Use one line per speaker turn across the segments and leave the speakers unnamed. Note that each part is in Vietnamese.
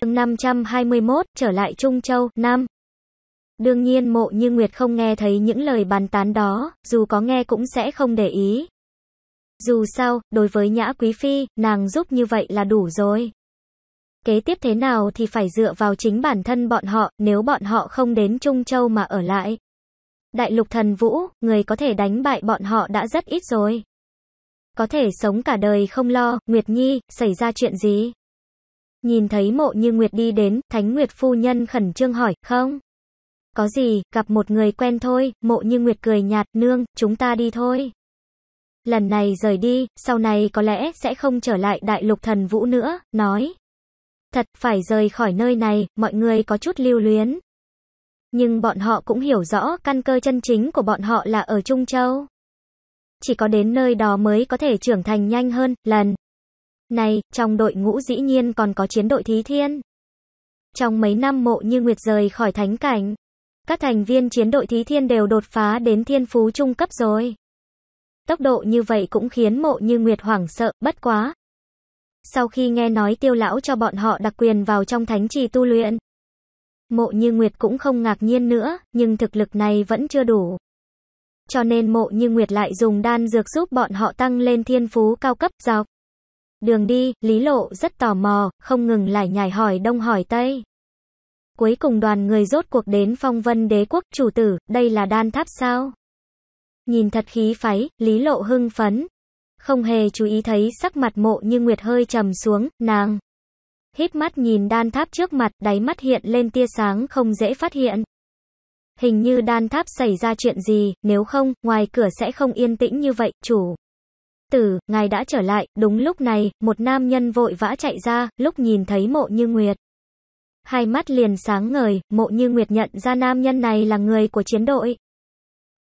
chương 521, trở lại Trung Châu, Nam. Đương nhiên mộ như Nguyệt không nghe thấy những lời bàn tán đó, dù có nghe cũng sẽ không để ý. Dù sao, đối với Nhã Quý Phi, nàng giúp như vậy là đủ rồi. Kế tiếp thế nào thì phải dựa vào chính bản thân bọn họ, nếu bọn họ không đến Trung Châu mà ở lại. Đại lục thần vũ, người có thể đánh bại bọn họ đã rất ít rồi. Có thể sống cả đời không lo, Nguyệt Nhi, xảy ra chuyện gì? Nhìn thấy mộ như Nguyệt đi đến, Thánh Nguyệt phu nhân khẩn trương hỏi, không? Có gì, gặp một người quen thôi, mộ như Nguyệt cười nhạt, nương, chúng ta đi thôi. Lần này rời đi, sau này có lẽ sẽ không trở lại đại lục thần vũ nữa, nói. Thật, phải rời khỏi nơi này, mọi người có chút lưu luyến. Nhưng bọn họ cũng hiểu rõ căn cơ chân chính của bọn họ là ở Trung Châu. Chỉ có đến nơi đó mới có thể trưởng thành nhanh hơn, lần. Này, trong đội ngũ dĩ nhiên còn có chiến đội thí thiên. Trong mấy năm mộ như Nguyệt rời khỏi thánh cảnh, các thành viên chiến đội thí thiên đều đột phá đến thiên phú trung cấp rồi. Tốc độ như vậy cũng khiến mộ như Nguyệt hoảng sợ, bất quá. Sau khi nghe nói tiêu lão cho bọn họ đặc quyền vào trong thánh trì tu luyện, mộ như Nguyệt cũng không ngạc nhiên nữa, nhưng thực lực này vẫn chưa đủ. Cho nên mộ như Nguyệt lại dùng đan dược giúp bọn họ tăng lên thiên phú cao cấp giáo đường đi, Lý Lộ rất tò mò, không ngừng lại nhảy hỏi đông hỏi tây. Cuối cùng đoàn người rốt cuộc đến phong vân đế quốc, chủ tử, đây là đan tháp sao? Nhìn thật khí phái, Lý Lộ hưng phấn. Không hề chú ý thấy sắc mặt mộ như nguyệt hơi trầm xuống, nàng. Hít mắt nhìn đan tháp trước mặt, đáy mắt hiện lên tia sáng không dễ phát hiện. Hình như đan tháp xảy ra chuyện gì, nếu không, ngoài cửa sẽ không yên tĩnh như vậy, chủ tử, ngài đã trở lại, đúng lúc này, một nam nhân vội vã chạy ra, lúc nhìn thấy mộ như nguyệt. Hai mắt liền sáng ngời, mộ như nguyệt nhận ra nam nhân này là người của chiến đội.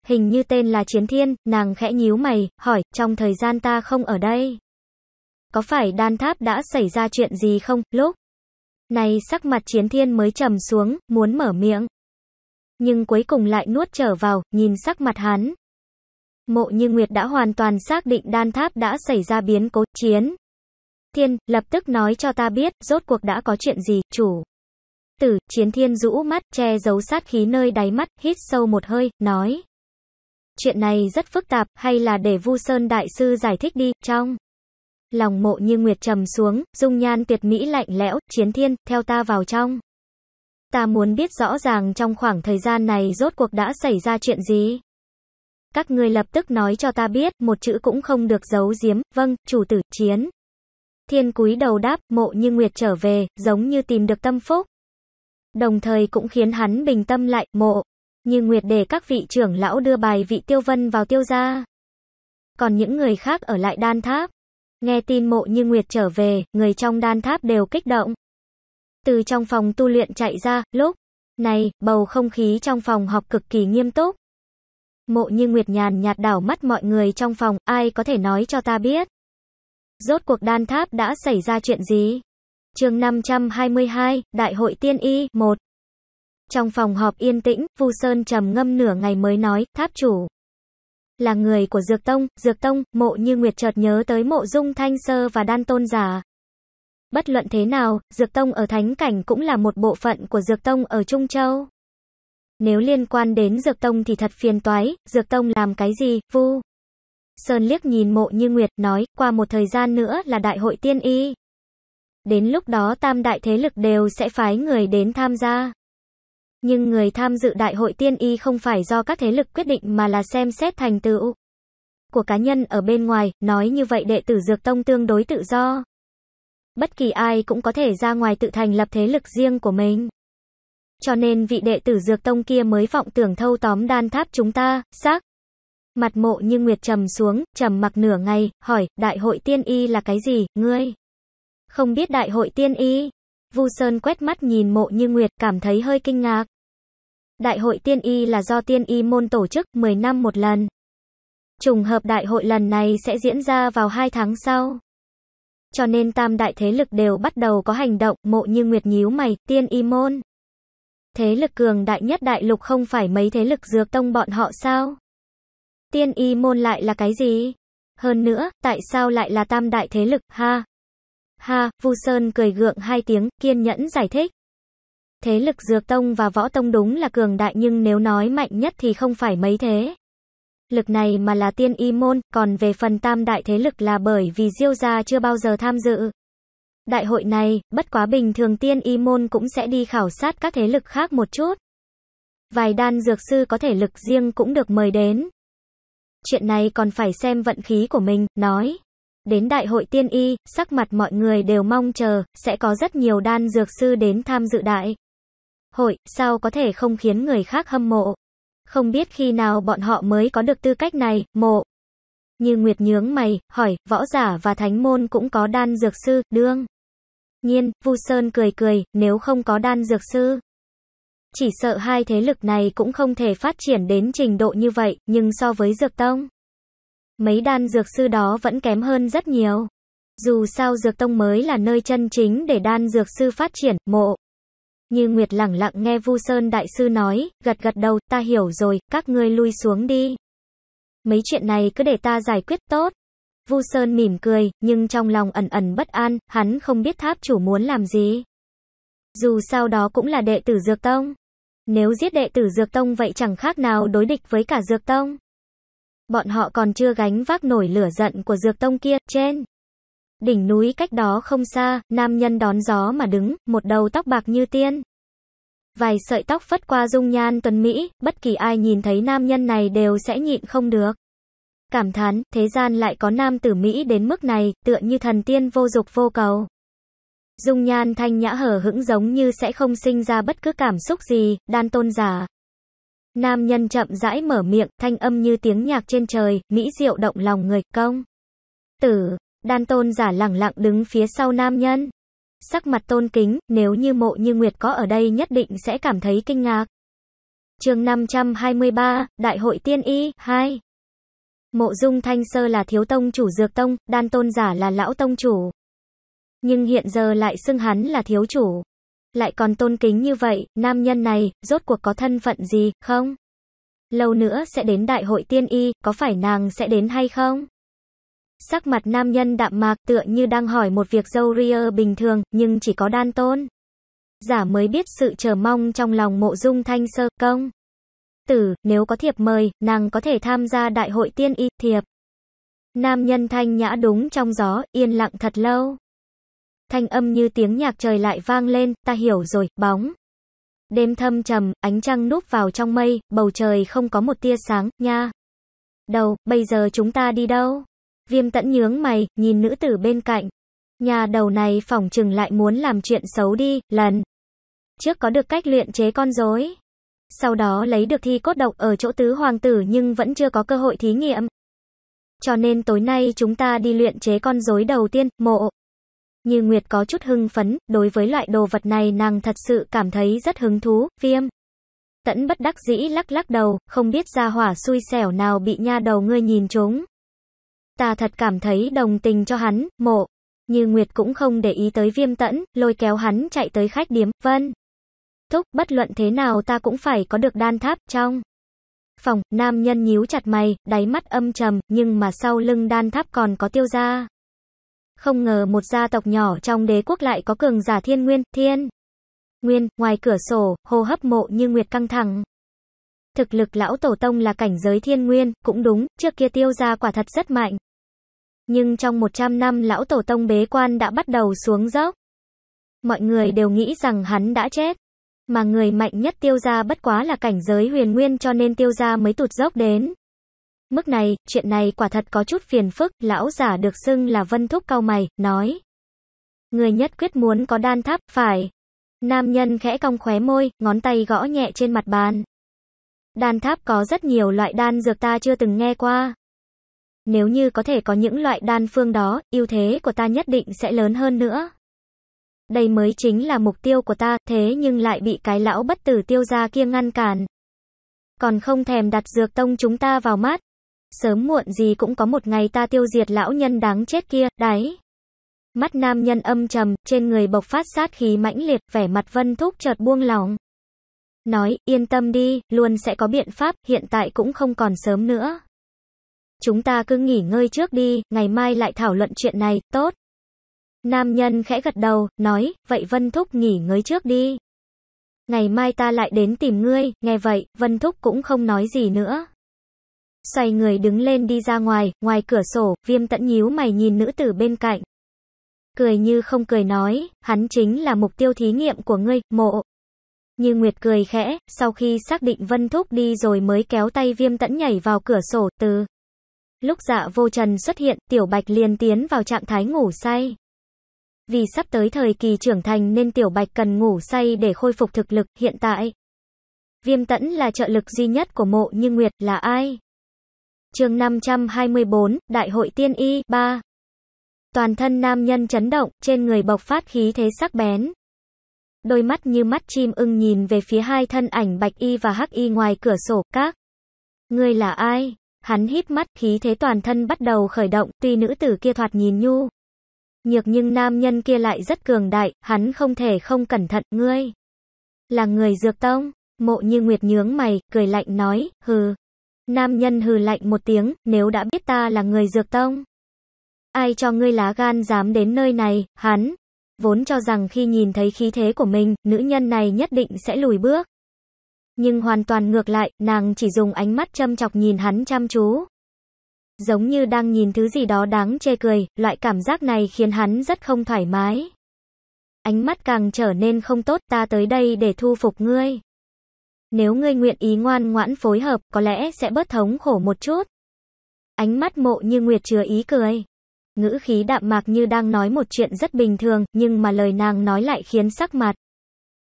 Hình như tên là Chiến Thiên, nàng khẽ nhíu mày, hỏi, trong thời gian ta không ở đây. Có phải đan tháp đã xảy ra chuyện gì không, lúc? Này sắc mặt Chiến Thiên mới trầm xuống, muốn mở miệng. Nhưng cuối cùng lại nuốt trở vào, nhìn sắc mặt hắn, Mộ Như Nguyệt đã hoàn toàn xác định đan tháp đã xảy ra biến cố chiến. Thiên, lập tức nói cho ta biết, rốt cuộc đã có chuyện gì, chủ. Tử, chiến thiên rũ mắt, che giấu sát khí nơi đáy mắt, hít sâu một hơi, nói. Chuyện này rất phức tạp, hay là để Vu Sơn Đại Sư giải thích đi, trong. Lòng mộ như nguyệt trầm xuống, dung nhan tuyệt mỹ lạnh lẽo, chiến thiên, theo ta vào trong. Ta muốn biết rõ ràng trong khoảng thời gian này rốt cuộc đã xảy ra chuyện gì. Các ngươi lập tức nói cho ta biết, một chữ cũng không được giấu giếm, vâng, chủ tử, chiến. Thiên cúi đầu đáp, mộ như Nguyệt trở về, giống như tìm được tâm phúc. Đồng thời cũng khiến hắn bình tâm lại, mộ. Như Nguyệt để các vị trưởng lão đưa bài vị tiêu vân vào tiêu gia. Còn những người khác ở lại đan tháp. Nghe tin mộ như Nguyệt trở về, người trong đan tháp đều kích động. Từ trong phòng tu luyện chạy ra, lúc này, bầu không khí trong phòng học cực kỳ nghiêm túc. Mộ như Nguyệt nhàn nhạt đảo mắt mọi người trong phòng, ai có thể nói cho ta biết. Rốt cuộc đan tháp đã xảy ra chuyện gì? chương 522, Đại hội Tiên Y, 1. Trong phòng họp yên tĩnh, Vu Sơn trầm ngâm nửa ngày mới nói, tháp chủ. Là người của Dược Tông, Dược Tông, mộ như Nguyệt chợt nhớ tới mộ dung thanh sơ và đan tôn giả. Bất luận thế nào, Dược Tông ở Thánh Cảnh cũng là một bộ phận của Dược Tông ở Trung Châu. Nếu liên quan đến Dược Tông thì thật phiền toái, Dược Tông làm cái gì, vu. Sơn liếc nhìn mộ như Nguyệt, nói, qua một thời gian nữa là đại hội tiên y. Đến lúc đó tam đại thế lực đều sẽ phái người đến tham gia. Nhưng người tham dự đại hội tiên y không phải do các thế lực quyết định mà là xem xét thành tựu của cá nhân ở bên ngoài, nói như vậy đệ tử Dược Tông tương đối tự do. Bất kỳ ai cũng có thể ra ngoài tự thành lập thế lực riêng của mình. Cho nên vị đệ tử dược tông kia mới vọng tưởng thâu tóm đan tháp chúng ta, xác. Mặt mộ như nguyệt trầm xuống, trầm mặc nửa ngày, hỏi, đại hội tiên y là cái gì, ngươi? Không biết đại hội tiên y? Vu Sơn quét mắt nhìn mộ như nguyệt, cảm thấy hơi kinh ngạc. Đại hội tiên y là do tiên y môn tổ chức 10 năm một lần. Trùng hợp đại hội lần này sẽ diễn ra vào 2 tháng sau. Cho nên tam đại thế lực đều bắt đầu có hành động, mộ như nguyệt nhíu mày, tiên y môn thế lực cường đại nhất đại lục không phải mấy thế lực dược tông bọn họ sao? Tiên y môn lại là cái gì? Hơn nữa, tại sao lại là tam đại thế lực, ha? Ha, Vu Sơn cười gượng hai tiếng, kiên nhẫn giải thích. Thế lực dược tông và võ tông đúng là cường đại nhưng nếu nói mạnh nhất thì không phải mấy thế. Lực này mà là tiên y môn, còn về phần tam đại thế lực là bởi vì diêu gia chưa bao giờ tham dự, Đại hội này, bất quá bình thường tiên y môn cũng sẽ đi khảo sát các thế lực khác một chút. Vài đan dược sư có thể lực riêng cũng được mời đến. Chuyện này còn phải xem vận khí của mình, nói. Đến đại hội tiên y, sắc mặt mọi người đều mong chờ, sẽ có rất nhiều đan dược sư đến tham dự đại. Hội, sao có thể không khiến người khác hâm mộ. Không biết khi nào bọn họ mới có được tư cách này, mộ. Như Nguyệt nhướng mày, hỏi, võ giả và thánh môn cũng có đan dược sư, đương nhiên, Vu Sơn cười cười, nếu không có đan dược sư. Chỉ sợ hai thế lực này cũng không thể phát triển đến trình độ như vậy, nhưng so với dược tông. Mấy đan dược sư đó vẫn kém hơn rất nhiều. Dù sao dược tông mới là nơi chân chính để đan dược sư phát triển, mộ. Như Nguyệt lẳng lặng nghe Vu Sơn Đại Sư nói, gật gật đầu, ta hiểu rồi, các ngươi lui xuống đi. Mấy chuyện này cứ để ta giải quyết tốt. Vu Sơn mỉm cười, nhưng trong lòng ẩn ẩn bất an, hắn không biết tháp chủ muốn làm gì. Dù sau đó cũng là đệ tử Dược Tông. Nếu giết đệ tử Dược Tông vậy chẳng khác nào đối địch với cả Dược Tông. Bọn họ còn chưa gánh vác nổi lửa giận của Dược Tông kia, trên. Đỉnh núi cách đó không xa, nam nhân đón gió mà đứng, một đầu tóc bạc như tiên. Vài sợi tóc phất qua dung nhan tuần Mỹ, bất kỳ ai nhìn thấy nam nhân này đều sẽ nhịn không được. Cảm thán, thế gian lại có nam tử Mỹ đến mức này, tựa như thần tiên vô dục vô cầu. Dung nhan thanh nhã hở hững giống như sẽ không sinh ra bất cứ cảm xúc gì, đan tôn giả. Nam nhân chậm rãi mở miệng, thanh âm như tiếng nhạc trên trời, mỹ diệu động lòng người, công. Tử, đan tôn giả lẳng lặng đứng phía sau nam nhân. Sắc mặt tôn kính, nếu như mộ như nguyệt có ở đây nhất định sẽ cảm thấy kinh ngạc. chương 523, Đại hội Tiên Y, 2. Mộ Dung Thanh Sơ là thiếu tông chủ Dược Tông, Đan Tôn giả là lão tông chủ. Nhưng hiện giờ lại xưng hắn là thiếu chủ. Lại còn tôn kính như vậy, nam nhân này, rốt cuộc có thân phận gì, không? Lâu nữa sẽ đến đại hội tiên y, có phải nàng sẽ đến hay không? Sắc mặt nam nhân đạm mạc tựa như đang hỏi một việc dâu ria bình thường, nhưng chỉ có đan tôn. Giả mới biết sự chờ mong trong lòng mộ dung thanh sơ công tử, nếu có thiệp mời, nàng có thể tham gia đại hội tiên y, thiệp. Nam nhân thanh nhã đúng trong gió, yên lặng thật lâu. Thanh âm như tiếng nhạc trời lại vang lên, ta hiểu rồi, bóng. Đêm thâm trầm, ánh trăng núp vào trong mây, bầu trời không có một tia sáng, nha. Đầu, bây giờ chúng ta đi đâu? Viêm tẫn nhướng mày, nhìn nữ tử bên cạnh. Nhà đầu này phỏng chừng lại muốn làm chuyện xấu đi, lần. Trước có được cách luyện chế con rối sau đó lấy được thi cốt độc ở chỗ tứ hoàng tử nhưng vẫn chưa có cơ hội thí nghiệm. Cho nên tối nay chúng ta đi luyện chế con rối đầu tiên, mộ. Như Nguyệt có chút hưng phấn, đối với loại đồ vật này nàng thật sự cảm thấy rất hứng thú, viêm. Tẫn bất đắc dĩ lắc lắc đầu, không biết ra hỏa xui xẻo nào bị nha đầu ngươi nhìn trúng. Ta thật cảm thấy đồng tình cho hắn, mộ. Như Nguyệt cũng không để ý tới viêm tẫn, lôi kéo hắn chạy tới khách điếm, vân thúc, bất luận thế nào ta cũng phải có được đan tháp trong. Phòng, nam nhân nhíu chặt mày, đáy mắt âm trầm, nhưng mà sau lưng đan tháp còn có tiêu gia. Không ngờ một gia tộc nhỏ trong đế quốc lại có cường giả thiên nguyên, thiên. Nguyên, ngoài cửa sổ, hô hấp mộ như nguyệt căng thẳng. Thực lực lão tổ tông là cảnh giới thiên nguyên, cũng đúng, trước kia tiêu gia quả thật rất mạnh. Nhưng trong 100 năm lão tổ tông bế quan đã bắt đầu xuống dốc. Mọi người đều nghĩ rằng hắn đã chết mà người mạnh nhất tiêu gia bất quá là cảnh giới huyền nguyên cho nên tiêu gia mới tụt dốc đến. Mức này, chuyện này quả thật có chút phiền phức, lão giả được xưng là vân thúc cao mày, nói. Người nhất quyết muốn có đan tháp, phải. Nam nhân khẽ cong khóe môi, ngón tay gõ nhẹ trên mặt bàn. Đan tháp có rất nhiều loại đan dược ta chưa từng nghe qua. Nếu như có thể có những loại đan phương đó, ưu thế của ta nhất định sẽ lớn hơn nữa. Đây mới chính là mục tiêu của ta, thế nhưng lại bị cái lão bất tử tiêu gia kia ngăn cản. Còn không thèm đặt dược tông chúng ta vào mắt. Sớm muộn gì cũng có một ngày ta tiêu diệt lão nhân đáng chết kia, đấy. Mắt nam nhân âm trầm, trên người bộc phát sát khí mãnh liệt, vẻ mặt vân thúc chợt buông lỏng. Nói, yên tâm đi, luôn sẽ có biện pháp, hiện tại cũng không còn sớm nữa. Chúng ta cứ nghỉ ngơi trước đi, ngày mai lại thảo luận chuyện này, tốt. Nam nhân khẽ gật đầu, nói, vậy Vân Thúc nghỉ ngơi trước đi. Ngày mai ta lại đến tìm ngươi, nghe vậy, Vân Thúc cũng không nói gì nữa. Xoay người đứng lên đi ra ngoài, ngoài cửa sổ, viêm tẫn nhíu mày nhìn nữ tử bên cạnh. Cười như không cười nói, hắn chính là mục tiêu thí nghiệm của ngươi, mộ. Như Nguyệt cười khẽ, sau khi xác định Vân Thúc đi rồi mới kéo tay viêm tẫn nhảy vào cửa sổ, từ. Lúc dạ vô trần xuất hiện, tiểu bạch liền tiến vào trạng thái ngủ say. Vì sắp tới thời kỳ trưởng thành nên Tiểu Bạch cần ngủ say để khôi phục thực lực hiện tại. Viêm Tẫn là trợ lực duy nhất của mộ như Nguyệt là ai? chương 524, Đại hội Tiên Y 3 Toàn thân nam nhân chấn động, trên người bộc phát khí thế sắc bén. Đôi mắt như mắt chim ưng nhìn về phía hai thân ảnh bạch y và hắc y ngoài cửa sổ, các. Ngươi là ai? Hắn híp mắt, khí thế toàn thân bắt đầu khởi động, tuy nữ tử kia thoạt nhìn nhu nhược nhưng nam nhân kia lại rất cường đại, hắn không thể không cẩn thận, ngươi. Là người dược tông, mộ như nguyệt nhướng mày, cười lạnh nói, hừ. Nam nhân hừ lạnh một tiếng, nếu đã biết ta là người dược tông. Ai cho ngươi lá gan dám đến nơi này, hắn. Vốn cho rằng khi nhìn thấy khí thế của mình, nữ nhân này nhất định sẽ lùi bước. Nhưng hoàn toàn ngược lại, nàng chỉ dùng ánh mắt châm chọc nhìn hắn chăm chú giống như đang nhìn thứ gì đó đáng chê cười, loại cảm giác này khiến hắn rất không thoải mái. Ánh mắt càng trở nên không tốt, ta tới đây để thu phục ngươi. Nếu ngươi nguyện ý ngoan ngoãn phối hợp, có lẽ sẽ bớt thống khổ một chút. Ánh mắt mộ như nguyệt chứa ý cười. Ngữ khí đạm mạc như đang nói một chuyện rất bình thường, nhưng mà lời nàng nói lại khiến sắc mặt.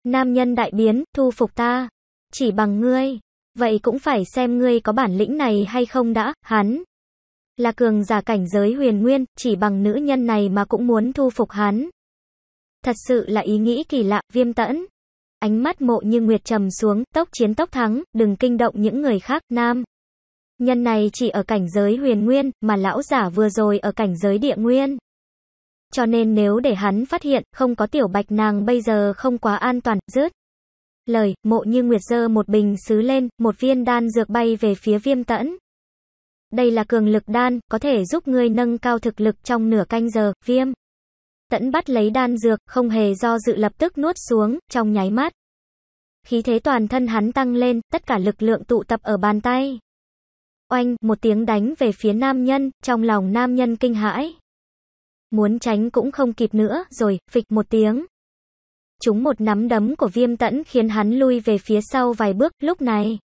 Nam nhân đại biến, thu phục ta. Chỉ bằng ngươi. Vậy cũng phải xem ngươi có bản lĩnh này hay không đã, hắn là cường giả cảnh giới huyền nguyên, chỉ bằng nữ nhân này mà cũng muốn thu phục hắn. Thật sự là ý nghĩ kỳ lạ, viêm tẫn. Ánh mắt mộ như nguyệt trầm xuống, tốc chiến tốc thắng, đừng kinh động những người khác, nam. Nhân này chỉ ở cảnh giới huyền nguyên, mà lão giả vừa rồi ở cảnh giới địa nguyên. Cho nên nếu để hắn phát hiện, không có tiểu bạch nàng bây giờ không quá an toàn, rớt. Lời, mộ như nguyệt dơ một bình xứ lên, một viên đan dược bay về phía viêm tẫn. Đây là cường lực đan, có thể giúp ngươi nâng cao thực lực trong nửa canh giờ, viêm. Tẫn bắt lấy đan dược, không hề do dự lập tức nuốt xuống, trong nháy mắt. Khí thế toàn thân hắn tăng lên, tất cả lực lượng tụ tập ở bàn tay. Oanh, một tiếng đánh về phía nam nhân, trong lòng nam nhân kinh hãi. Muốn tránh cũng không kịp nữa, rồi, phịch một tiếng. Chúng một nắm đấm của viêm tẫn khiến hắn lui về phía sau vài bước, lúc này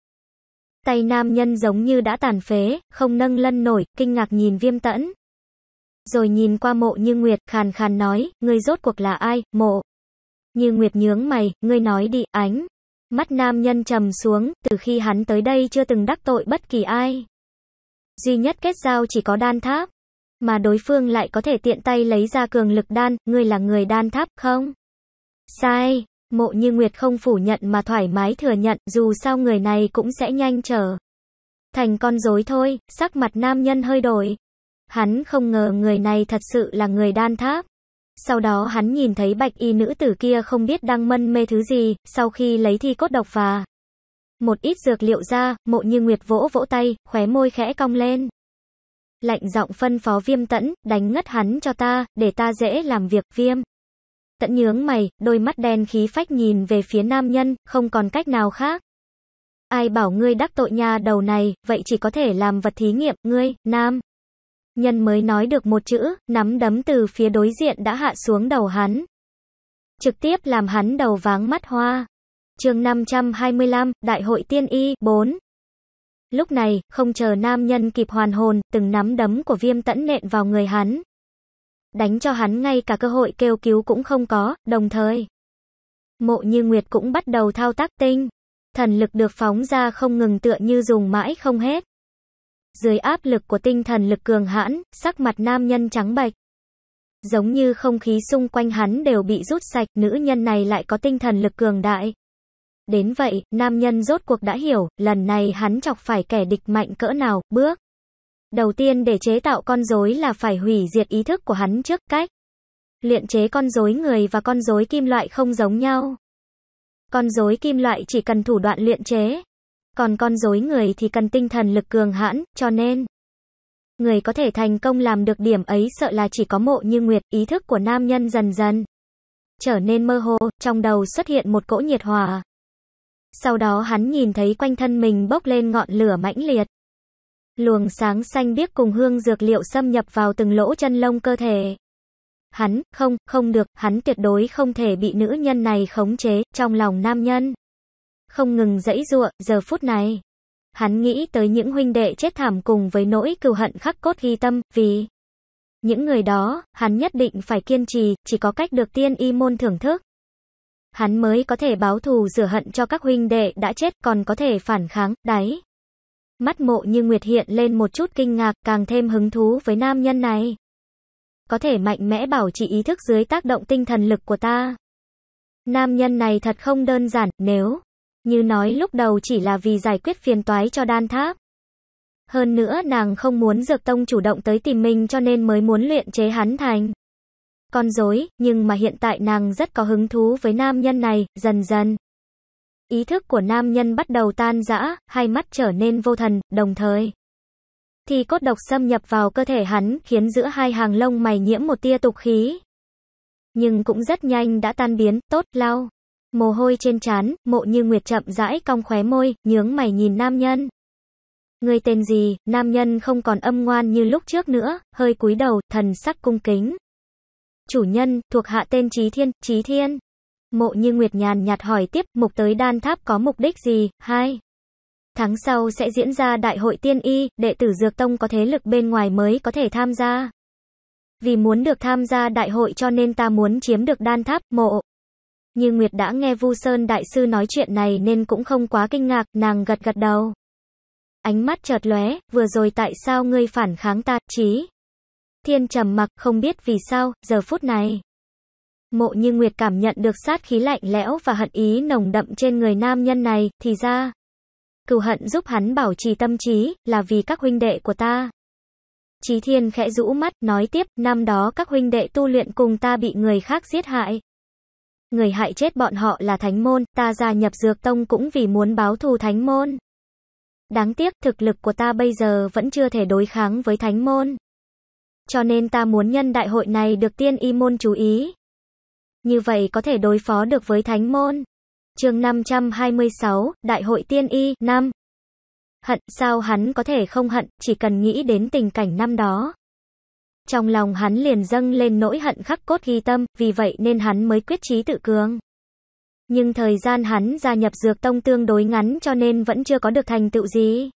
tay nam nhân giống như đã tàn phế, không nâng lân nổi, kinh ngạc nhìn viêm tẫn. Rồi nhìn qua mộ như Nguyệt, khàn khàn nói, ngươi rốt cuộc là ai, mộ. Như Nguyệt nhướng mày, ngươi nói đi, ánh. Mắt nam nhân trầm xuống, từ khi hắn tới đây chưa từng đắc tội bất kỳ ai. Duy nhất kết giao chỉ có đan tháp. Mà đối phương lại có thể tiện tay lấy ra cường lực đan, ngươi là người đan tháp không? Sai, Mộ như Nguyệt không phủ nhận mà thoải mái thừa nhận, dù sao người này cũng sẽ nhanh trở. Thành con rối thôi, sắc mặt nam nhân hơi đổi. Hắn không ngờ người này thật sự là người đan tháp. Sau đó hắn nhìn thấy bạch y nữ tử kia không biết đang mân mê thứ gì, sau khi lấy thi cốt độc và một ít dược liệu ra, mộ như Nguyệt vỗ vỗ tay, khóe môi khẽ cong lên. Lạnh giọng phân phó viêm tẫn, đánh ngất hắn cho ta, để ta dễ làm việc viêm tận nhướng mày, đôi mắt đen khí phách nhìn về phía nam nhân, không còn cách nào khác. Ai bảo ngươi đắc tội nha đầu này, vậy chỉ có thể làm vật thí nghiệm, ngươi, nam. Nhân mới nói được một chữ, nắm đấm từ phía đối diện đã hạ xuống đầu hắn. Trực tiếp làm hắn đầu váng mắt hoa. chương 525, Đại hội Tiên Y, 4. Lúc này, không chờ nam nhân kịp hoàn hồn, từng nắm đấm của viêm tẫn nện vào người hắn, đánh cho hắn ngay cả cơ hội kêu cứu cũng không có, đồng thời. Mộ như Nguyệt cũng bắt đầu thao tác tinh. Thần lực được phóng ra không ngừng tựa như dùng mãi không hết. Dưới áp lực của tinh thần lực cường hãn, sắc mặt nam nhân trắng bạch. Giống như không khí xung quanh hắn đều bị rút sạch, nữ nhân này lại có tinh thần lực cường đại. Đến vậy, nam nhân rốt cuộc đã hiểu, lần này hắn chọc phải kẻ địch mạnh cỡ nào, bước đầu tiên để chế tạo con rối là phải hủy diệt ý thức của hắn trước cách. Luyện chế con rối người và con rối kim loại không giống nhau. Con rối kim loại chỉ cần thủ đoạn luyện chế, còn con rối người thì cần tinh thần lực cường hãn, cho nên người có thể thành công làm được điểm ấy sợ là chỉ có mộ như nguyệt, ý thức của nam nhân dần dần trở nên mơ hồ, trong đầu xuất hiện một cỗ nhiệt hòa. Sau đó hắn nhìn thấy quanh thân mình bốc lên ngọn lửa mãnh liệt. Luồng sáng xanh biếc cùng hương dược liệu xâm nhập vào từng lỗ chân lông cơ thể. Hắn, không, không được, hắn tuyệt đối không thể bị nữ nhân này khống chế, trong lòng nam nhân. Không ngừng dẫy giụa, giờ phút này. Hắn nghĩ tới những huynh đệ chết thảm cùng với nỗi cừu hận khắc cốt ghi tâm, vì những người đó, hắn nhất định phải kiên trì, chỉ có cách được tiên y môn thưởng thức. Hắn mới có thể báo thù rửa hận cho các huynh đệ đã chết còn có thể phản kháng, đáy. Mắt mộ như nguyệt hiện lên một chút kinh ngạc, càng thêm hứng thú với nam nhân này. Có thể mạnh mẽ bảo trì ý thức dưới tác động tinh thần lực của ta. Nam nhân này thật không đơn giản, nếu như nói lúc đầu chỉ là vì giải quyết phiền toái cho đan tháp. Hơn nữa nàng không muốn dược tông chủ động tới tìm mình cho nên mới muốn luyện chế hắn thành. Con dối, nhưng mà hiện tại nàng rất có hứng thú với nam nhân này, dần dần. Ý thức của nam nhân bắt đầu tan rã, hai mắt trở nên vô thần, đồng thời thì cốt độc xâm nhập vào cơ thể hắn, khiến giữa hai hàng lông mày nhiễm một tia tục khí. Nhưng cũng rất nhanh đã tan biến, tốt, lau. Mồ hôi trên trán, mộ như nguyệt chậm rãi cong khóe môi, nhướng mày nhìn nam nhân. Ngươi tên gì, nam nhân không còn âm ngoan như lúc trước nữa, hơi cúi đầu, thần sắc cung kính. Chủ nhân, thuộc hạ tên Chí Thiên, Chí Thiên. Mộ như Nguyệt nhàn nhạt hỏi tiếp, mục tới đan tháp có mục đích gì? Hai Tháng sau sẽ diễn ra đại hội tiên y, đệ tử Dược Tông có thế lực bên ngoài mới có thể tham gia. Vì muốn được tham gia đại hội cho nên ta muốn chiếm được đan tháp, mộ. Như Nguyệt đã nghe Vu Sơn Đại Sư nói chuyện này nên cũng không quá kinh ngạc, nàng gật gật đầu. Ánh mắt chợt lóe, vừa rồi tại sao ngươi phản kháng ta, trí? Thiên trầm mặc, không biết vì sao, giờ phút này. Mộ như Nguyệt cảm nhận được sát khí lạnh lẽo và hận ý nồng đậm trên người nam nhân này, thì ra. Cửu hận giúp hắn bảo trì tâm trí, là vì các huynh đệ của ta. Chí thiên khẽ rũ mắt, nói tiếp, năm đó các huynh đệ tu luyện cùng ta bị người khác giết hại. Người hại chết bọn họ là thánh môn, ta gia nhập dược tông cũng vì muốn báo thù thánh môn. Đáng tiếc, thực lực của ta bây giờ vẫn chưa thể đối kháng với thánh môn. Cho nên ta muốn nhân đại hội này được tiên y môn chú ý như vậy có thể đối phó được với thánh môn. chương 526, Đại hội Tiên Y, 5. Hận, sao hắn có thể không hận, chỉ cần nghĩ đến tình cảnh năm đó. Trong lòng hắn liền dâng lên nỗi hận khắc cốt ghi tâm, vì vậy nên hắn mới quyết chí tự cường. Nhưng thời gian hắn gia nhập dược tông tương đối ngắn cho nên vẫn chưa có được thành tựu gì.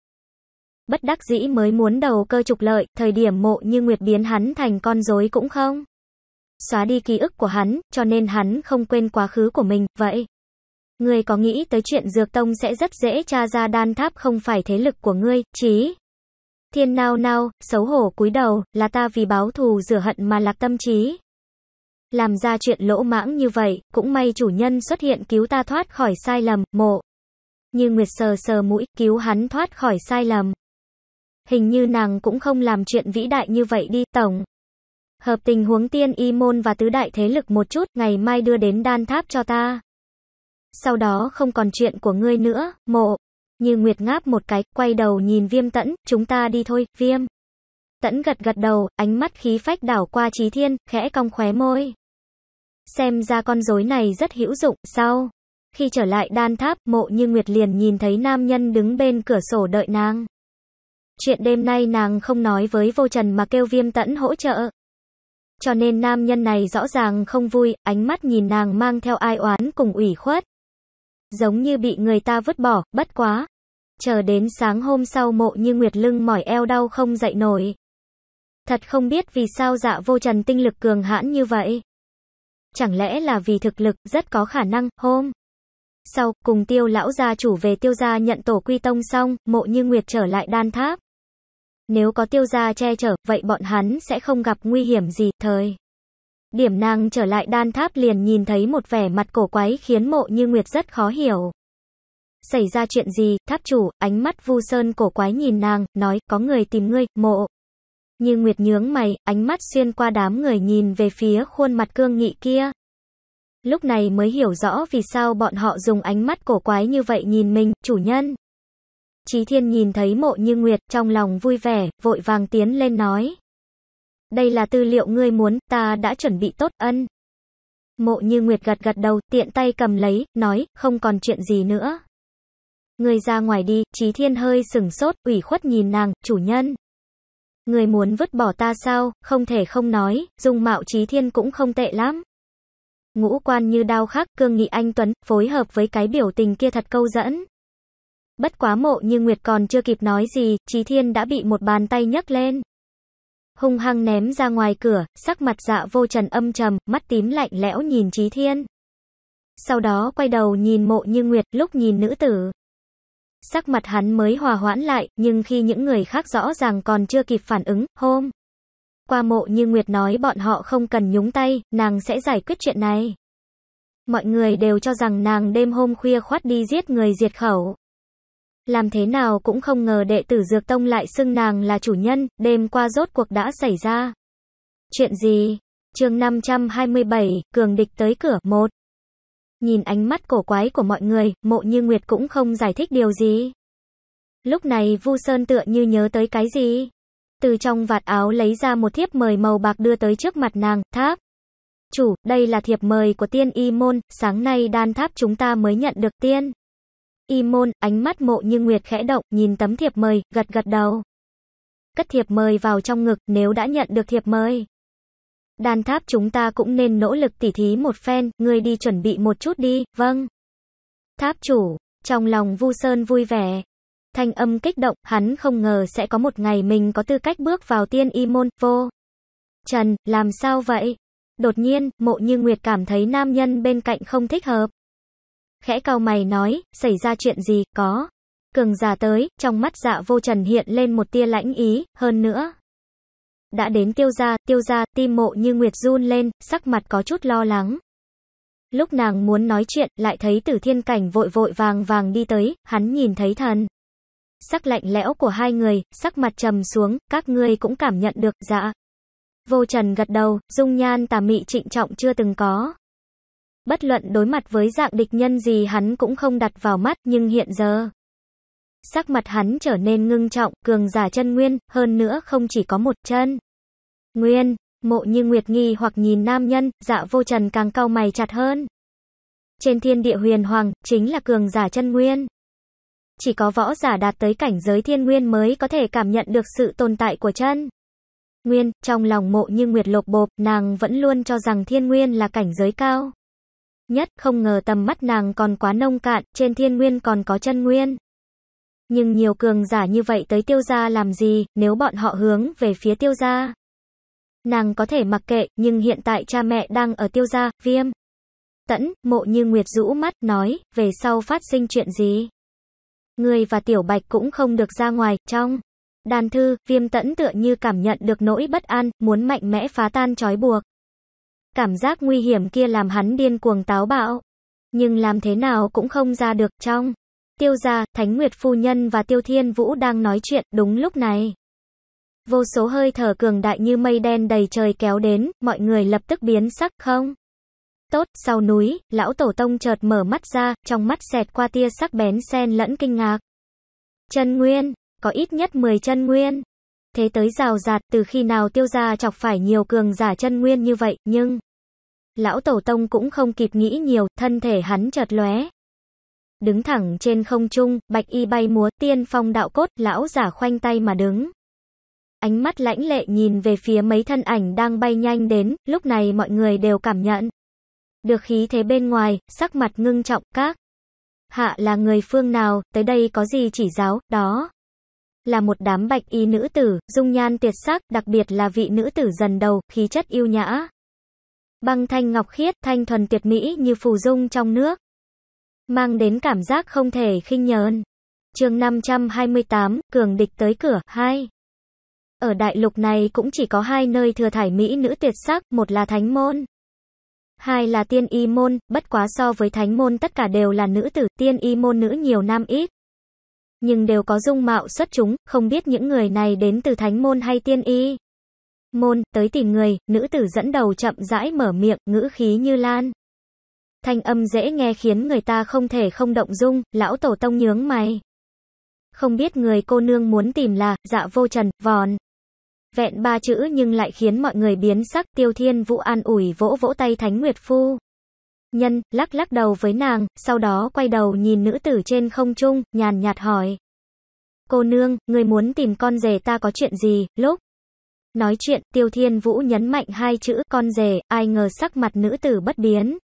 Bất đắc dĩ mới muốn đầu cơ trục lợi, thời điểm mộ như nguyệt biến hắn thành con rối cũng không xóa đi ký ức của hắn, cho nên hắn không quên quá khứ của mình, vậy. Ngươi có nghĩ tới chuyện Dược Tông sẽ rất dễ tra ra đan tháp không phải thế lực của ngươi, chí. Thiên nao nao, xấu hổ cúi đầu, là ta vì báo thù rửa hận mà lạc tâm trí. Làm ra chuyện lỗ mãng như vậy, cũng may chủ nhân xuất hiện cứu ta thoát khỏi sai lầm, mộ. Như Nguyệt sờ sờ mũi, cứu hắn thoát khỏi sai lầm. Hình như nàng cũng không làm chuyện vĩ đại như vậy đi, Tổng. Hợp tình huống tiên y môn và tứ đại thế lực một chút, ngày mai đưa đến đan tháp cho ta. Sau đó không còn chuyện của ngươi nữa, mộ. Như Nguyệt ngáp một cái, quay đầu nhìn viêm tẫn, chúng ta đi thôi, viêm. Tẫn gật gật đầu, ánh mắt khí phách đảo qua trí thiên, khẽ cong khóe môi. Xem ra con rối này rất hữu dụng, sao? Khi trở lại đan tháp, mộ như Nguyệt liền nhìn thấy nam nhân đứng bên cửa sổ đợi nàng. Chuyện đêm nay nàng không nói với vô trần mà kêu viêm tẫn hỗ trợ cho nên nam nhân này rõ ràng không vui, ánh mắt nhìn nàng mang theo ai oán cùng ủy khuất. Giống như bị người ta vứt bỏ, bất quá. Chờ đến sáng hôm sau mộ như nguyệt lưng mỏi eo đau không dậy nổi. Thật không biết vì sao dạ vô trần tinh lực cường hãn như vậy. Chẳng lẽ là vì thực lực, rất có khả năng, hôm. Sau, cùng tiêu lão gia chủ về tiêu gia nhận tổ quy tông xong, mộ như nguyệt trở lại đan tháp. Nếu có tiêu gia che chở, vậy bọn hắn sẽ không gặp nguy hiểm gì, thời. Điểm nàng trở lại đan tháp liền nhìn thấy một vẻ mặt cổ quái khiến mộ như nguyệt rất khó hiểu. Xảy ra chuyện gì, tháp chủ, ánh mắt vu sơn cổ quái nhìn nàng, nói, có người tìm ngươi, mộ. Như nguyệt nhướng mày, ánh mắt xuyên qua đám người nhìn về phía khuôn mặt cương nghị kia. Lúc này mới hiểu rõ vì sao bọn họ dùng ánh mắt cổ quái như vậy nhìn mình, chủ nhân. Chí Thiên nhìn thấy mộ như Nguyệt, trong lòng vui vẻ, vội vàng tiến lên nói. Đây là tư liệu ngươi muốn, ta đã chuẩn bị tốt, ân. Mộ như Nguyệt gật gật đầu, tiện tay cầm lấy, nói, không còn chuyện gì nữa. người ra ngoài đi, Chí Thiên hơi sừng sốt, ủy khuất nhìn nàng, chủ nhân. người muốn vứt bỏ ta sao, không thể không nói, dung mạo Chí Thiên cũng không tệ lắm. Ngũ quan như đao khắc, cương nghị anh Tuấn, phối hợp với cái biểu tình kia thật câu dẫn. Bất quá mộ như Nguyệt còn chưa kịp nói gì, Trí Thiên đã bị một bàn tay nhấc lên. Hung hăng ném ra ngoài cửa, sắc mặt dạ vô trần âm trầm, mắt tím lạnh lẽo nhìn Trí Thiên. Sau đó quay đầu nhìn mộ như Nguyệt lúc nhìn nữ tử. Sắc mặt hắn mới hòa hoãn lại, nhưng khi những người khác rõ ràng còn chưa kịp phản ứng, hôm. Qua mộ như Nguyệt nói bọn họ không cần nhúng tay, nàng sẽ giải quyết chuyện này. Mọi người đều cho rằng nàng đêm hôm khuya khoát đi giết người diệt khẩu. Làm thế nào cũng không ngờ đệ tử Dược Tông lại xưng nàng là chủ nhân, đêm qua rốt cuộc đã xảy ra. Chuyện gì? chương 527, cường địch tới cửa, 1. Nhìn ánh mắt cổ quái của mọi người, mộ như Nguyệt cũng không giải thích điều gì. Lúc này Vu Sơn tựa như nhớ tới cái gì. Từ trong vạt áo lấy ra một thiếp mời màu bạc đưa tới trước mặt nàng, tháp. Chủ, đây là thiệp mời của tiên y môn, sáng nay đan tháp chúng ta mới nhận được tiên y môn, ánh mắt mộ như nguyệt khẽ động, nhìn tấm thiệp mời, gật gật đầu. Cất thiệp mời vào trong ngực, nếu đã nhận được thiệp mời. Đàn tháp chúng ta cũng nên nỗ lực tỉ thí một phen, ngươi đi chuẩn bị một chút đi, vâng. Tháp chủ, trong lòng Vu Sơn vui vẻ. Thanh âm kích động, hắn không ngờ sẽ có một ngày mình có tư cách bước vào tiên y môn, vô. Trần, làm sao vậy? Đột nhiên, mộ như Nguyệt cảm thấy nam nhân bên cạnh không thích hợp khẽ cau mày nói, xảy ra chuyện gì, có. Cường giả tới, trong mắt dạ vô trần hiện lên một tia lãnh ý, hơn nữa. Đã đến tiêu gia, tiêu gia, tim mộ như nguyệt run lên, sắc mặt có chút lo lắng. Lúc nàng muốn nói chuyện, lại thấy tử thiên cảnh vội vội vàng vàng đi tới, hắn nhìn thấy thần. Sắc lạnh lẽo của hai người, sắc mặt trầm xuống, các ngươi cũng cảm nhận được, dạ. Vô trần gật đầu, dung nhan tà mị trịnh trọng chưa từng có bất luận đối mặt với dạng địch nhân gì hắn cũng không đặt vào mắt, nhưng hiện giờ. Sắc mặt hắn trở nên ngưng trọng, cường giả chân nguyên, hơn nữa không chỉ có một chân. Nguyên, mộ như nguyệt nghi hoặc nhìn nam nhân, dạ vô trần càng cau mày chặt hơn. Trên thiên địa huyền hoàng, chính là cường giả chân nguyên. Chỉ có võ giả đạt tới cảnh giới thiên nguyên mới có thể cảm nhận được sự tồn tại của chân. Nguyên, trong lòng mộ như nguyệt lộc bộp, nàng vẫn luôn cho rằng thiên nguyên là cảnh giới cao nhất, không ngờ tầm mắt nàng còn quá nông cạn, trên thiên nguyên còn có chân nguyên. Nhưng nhiều cường giả như vậy tới tiêu gia làm gì, nếu bọn họ hướng về phía tiêu gia. Nàng có thể mặc kệ, nhưng hiện tại cha mẹ đang ở tiêu gia, viêm. Tẫn, mộ như Nguyệt rũ mắt, nói, về sau phát sinh chuyện gì. Người và tiểu bạch cũng không được ra ngoài, trong. Đàn thư, viêm tẫn tựa như cảm nhận được nỗi bất an, muốn mạnh mẽ phá tan trói buộc. Cảm giác nguy hiểm kia làm hắn điên cuồng táo bạo. Nhưng làm thế nào cũng không ra được trong. Tiêu gia, Thánh Nguyệt Phu Nhân và Tiêu Thiên Vũ đang nói chuyện đúng lúc này. Vô số hơi thở cường đại như mây đen đầy trời kéo đến, mọi người lập tức biến sắc không? Tốt, sau núi, lão tổ tông chợt mở mắt ra, trong mắt xẹt qua tia sắc bén sen lẫn kinh ngạc. Chân nguyên, có ít nhất 10 chân nguyên thế tới rào rạt từ khi nào tiêu gia chọc phải nhiều cường giả chân nguyên như vậy, nhưng... Lão Tổ Tông cũng không kịp nghĩ nhiều, thân thể hắn chợt lóe. Đứng thẳng trên không trung, bạch y bay múa tiên phong đạo cốt, lão giả khoanh tay mà đứng. Ánh mắt lãnh lệ nhìn về phía mấy thân ảnh đang bay nhanh đến, lúc này mọi người đều cảm nhận. Được khí thế bên ngoài, sắc mặt ngưng trọng các. Hạ là người phương nào, tới đây có gì chỉ giáo, đó là một đám bạch y nữ tử, dung nhan tuyệt sắc, đặc biệt là vị nữ tử dần đầu, khí chất yêu nhã. Băng thanh ngọc khiết, thanh thuần tuyệt mỹ như phù dung trong nước. Mang đến cảm giác không thể khinh nhờn. chương 528, cường địch tới cửa, 2. Ở đại lục này cũng chỉ có hai nơi thừa thải mỹ nữ tuyệt sắc, một là thánh môn. Hai là tiên y môn, bất quá so với thánh môn tất cả đều là nữ tử, tiên y môn nữ nhiều nam ít nhưng đều có dung mạo xuất chúng, không biết những người này đến từ thánh môn hay tiên y. Môn, tới tìm người, nữ tử dẫn đầu chậm rãi mở miệng, ngữ khí như lan. Thanh âm dễ nghe khiến người ta không thể không động dung, lão tổ tông nhướng mày. Không biết người cô nương muốn tìm là, dạ vô trần, vòn. Vẹn ba chữ nhưng lại khiến mọi người biến sắc, tiêu thiên vũ an ủi vỗ vỗ tay thánh nguyệt phu. Nhân, lắc lắc đầu với nàng, sau đó quay đầu nhìn nữ tử trên không trung, nhàn nhạt hỏi. Cô nương, người muốn tìm con rể ta có chuyện gì, lúc? Nói chuyện, tiêu thiên vũ nhấn mạnh hai chữ con rể, ai ngờ sắc mặt nữ tử bất biến.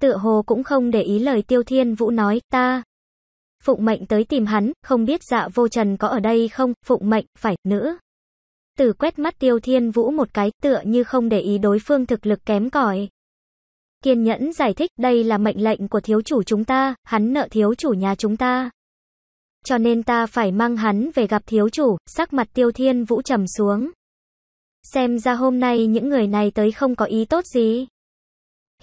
Tựa hồ cũng không để ý lời tiêu thiên vũ nói, ta. Phụng mệnh tới tìm hắn, không biết dạ vô trần có ở đây không, phụng mệnh, phải, nữ. Tử quét mắt tiêu thiên vũ một cái, tựa như không để ý đối phương thực lực kém cỏi Kiên nhẫn giải thích, đây là mệnh lệnh của thiếu chủ chúng ta, hắn nợ thiếu chủ nhà chúng ta. Cho nên ta phải mang hắn về gặp thiếu chủ, sắc mặt tiêu thiên vũ trầm xuống. Xem ra hôm nay những người này tới không có ý tốt gì.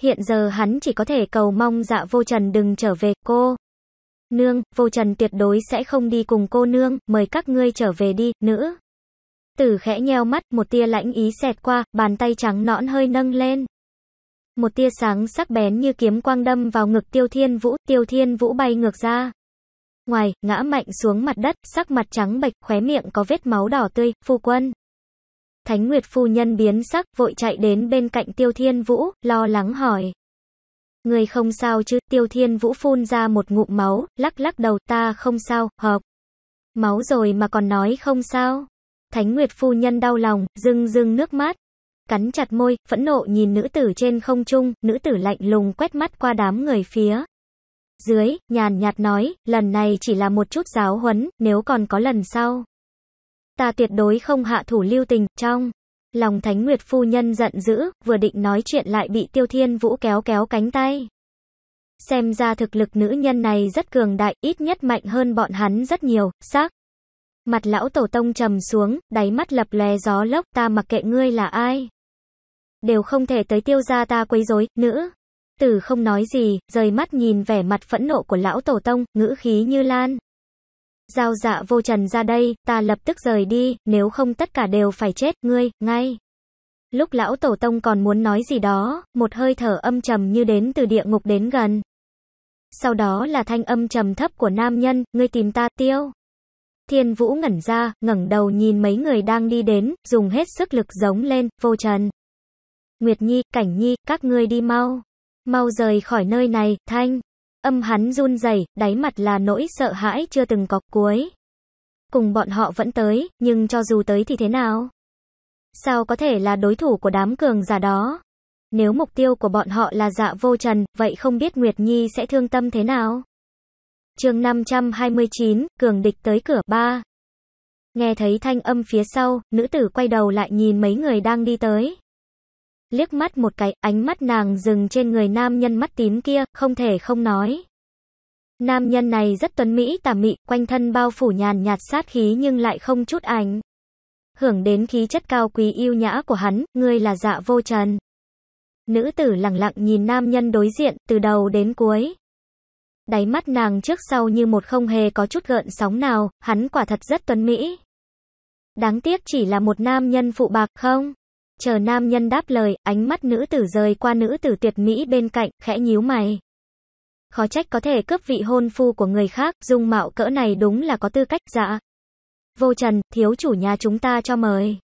Hiện giờ hắn chỉ có thể cầu mong dạ vô trần đừng trở về cô. Nương, vô trần tuyệt đối sẽ không đi cùng cô nương, mời các ngươi trở về đi, nữ. Tử khẽ nheo mắt, một tia lãnh ý xẹt qua, bàn tay trắng nõn hơi nâng lên một tia sáng sắc bén như kiếm quang đâm vào ngực tiêu thiên vũ, tiêu thiên vũ bay ngược ra. Ngoài, ngã mạnh xuống mặt đất, sắc mặt trắng bệch, khóe miệng có vết máu đỏ tươi, phu quân. Thánh Nguyệt phu nhân biến sắc, vội chạy đến bên cạnh tiêu thiên vũ, lo lắng hỏi. Người không sao chứ, tiêu thiên vũ phun ra một ngụm máu, lắc lắc đầu ta không sao, hợp. Máu rồi mà còn nói không sao. Thánh Nguyệt phu nhân đau lòng, rưng rưng nước mắt cắn chặt môi, phẫn nộ nhìn nữ tử trên không trung, nữ tử lạnh lùng quét mắt qua đám người phía. Dưới, nhàn nhạt nói, lần này chỉ là một chút giáo huấn, nếu còn có lần sau. Ta tuyệt đối không hạ thủ lưu tình, trong. Lòng Thánh Nguyệt phu nhân giận dữ, vừa định nói chuyện lại bị Tiêu Thiên Vũ kéo kéo cánh tay. Xem ra thực lực nữ nhân này rất cường đại, ít nhất mạnh hơn bọn hắn rất nhiều, xác. Mặt lão tổ tông trầm xuống, đáy mắt lập lè gió lốc, ta mặc kệ ngươi là ai đều không thể tới tiêu gia ta quấy rối, nữ. Tử không nói gì, rời mắt nhìn vẻ mặt phẫn nộ của lão tổ tông, ngữ khí như lan. Giao dạ vô trần ra đây, ta lập tức rời đi, nếu không tất cả đều phải chết, ngươi, ngay. Lúc lão tổ tông còn muốn nói gì đó, một hơi thở âm trầm như đến từ địa ngục đến gần. Sau đó là thanh âm trầm thấp của nam nhân, ngươi tìm ta tiêu. Thiên vũ ngẩn ra, ngẩng đầu nhìn mấy người đang đi đến, dùng hết sức lực giống lên, vô trần. Nguyệt Nhi, Cảnh Nhi, các ngươi đi mau. Mau rời khỏi nơi này, Thanh. Âm hắn run rẩy, đáy mặt là nỗi sợ hãi chưa từng có cuối. Cùng bọn họ vẫn tới, nhưng cho dù tới thì thế nào? Sao có thể là đối thủ của đám cường giả đó? Nếu mục tiêu của bọn họ là dạ vô trần, vậy không biết Nguyệt Nhi sẽ thương tâm thế nào? chương 529, cường địch tới cửa 3. Nghe thấy thanh âm phía sau, nữ tử quay đầu lại nhìn mấy người đang đi tới liếc mắt một cái, ánh mắt nàng dừng trên người nam nhân mắt tím kia, không thể không nói. Nam nhân này rất tuấn mỹ tà mị, quanh thân bao phủ nhàn nhạt sát khí nhưng lại không chút ảnh. Hưởng đến khí chất cao quý yêu nhã của hắn, ngươi là dạ vô trần. Nữ tử lặng lặng nhìn nam nhân đối diện, từ đầu đến cuối. Đáy mắt nàng trước sau như một không hề có chút gợn sóng nào, hắn quả thật rất tuấn mỹ. Đáng tiếc chỉ là một nam nhân phụ bạc không? Chờ nam nhân đáp lời, ánh mắt nữ tử rời qua nữ tử tuyệt mỹ bên cạnh, khẽ nhíu mày. Khó trách có thể cướp vị hôn phu của người khác, dung mạo cỡ này đúng là có tư cách, dạ. Vô trần, thiếu chủ nhà chúng ta cho mời.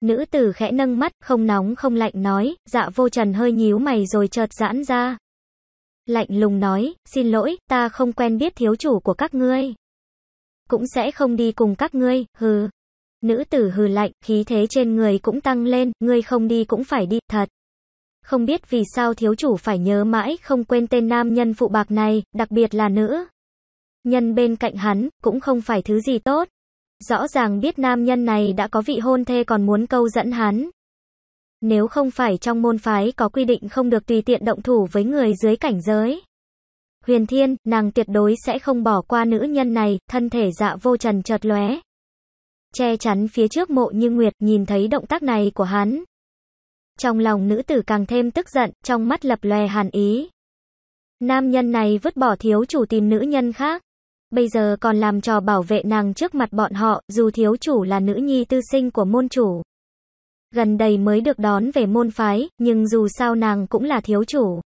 Nữ tử khẽ nâng mắt, không nóng không lạnh nói, dạ vô trần hơi nhíu mày rồi chợt giãn ra. Lạnh lùng nói, xin lỗi, ta không quen biết thiếu chủ của các ngươi. Cũng sẽ không đi cùng các ngươi, hừ. Nữ tử hừ lạnh, khí thế trên người cũng tăng lên, ngươi không đi cũng phải đi, thật. Không biết vì sao thiếu chủ phải nhớ mãi không quên tên nam nhân phụ bạc này, đặc biệt là nữ. Nhân bên cạnh hắn, cũng không phải thứ gì tốt. Rõ ràng biết nam nhân này đã có vị hôn thê còn muốn câu dẫn hắn. Nếu không phải trong môn phái có quy định không được tùy tiện động thủ với người dưới cảnh giới. Huyền Thiên, nàng tuyệt đối sẽ không bỏ qua nữ nhân này, thân thể dạ vô trần chợt lóe, che chắn phía trước mộ như nguyệt nhìn thấy động tác này của hắn. Trong lòng nữ tử càng thêm tức giận, trong mắt lập lòe hàn ý. Nam nhân này vứt bỏ thiếu chủ tìm nữ nhân khác. Bây giờ còn làm trò bảo vệ nàng trước mặt bọn họ, dù thiếu chủ là nữ nhi tư sinh của môn chủ. Gần đây mới được đón về môn phái, nhưng dù sao nàng cũng là thiếu chủ.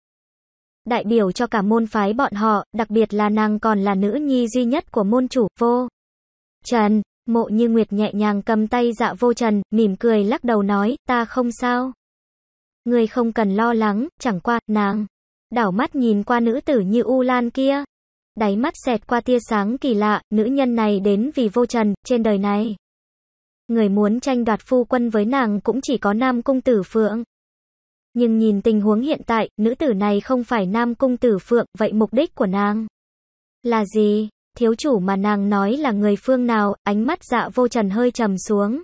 Đại biểu cho cả môn phái bọn họ, đặc biệt là nàng còn là nữ nhi duy nhất của môn chủ, vô. Trần, Mộ như Nguyệt nhẹ nhàng cầm tay dạ vô trần, mỉm cười lắc đầu nói, ta không sao. Người không cần lo lắng, chẳng qua, nàng. Đảo mắt nhìn qua nữ tử như U Lan kia. Đáy mắt xẹt qua tia sáng kỳ lạ, nữ nhân này đến vì vô trần, trên đời này. Người muốn tranh đoạt phu quân với nàng cũng chỉ có nam cung tử phượng. Nhưng nhìn tình huống hiện tại, nữ tử này không phải nam cung tử phượng, vậy mục đích của nàng là gì? thiếu chủ mà nàng nói là người phương nào, ánh mắt dạ vô trần hơi trầm xuống.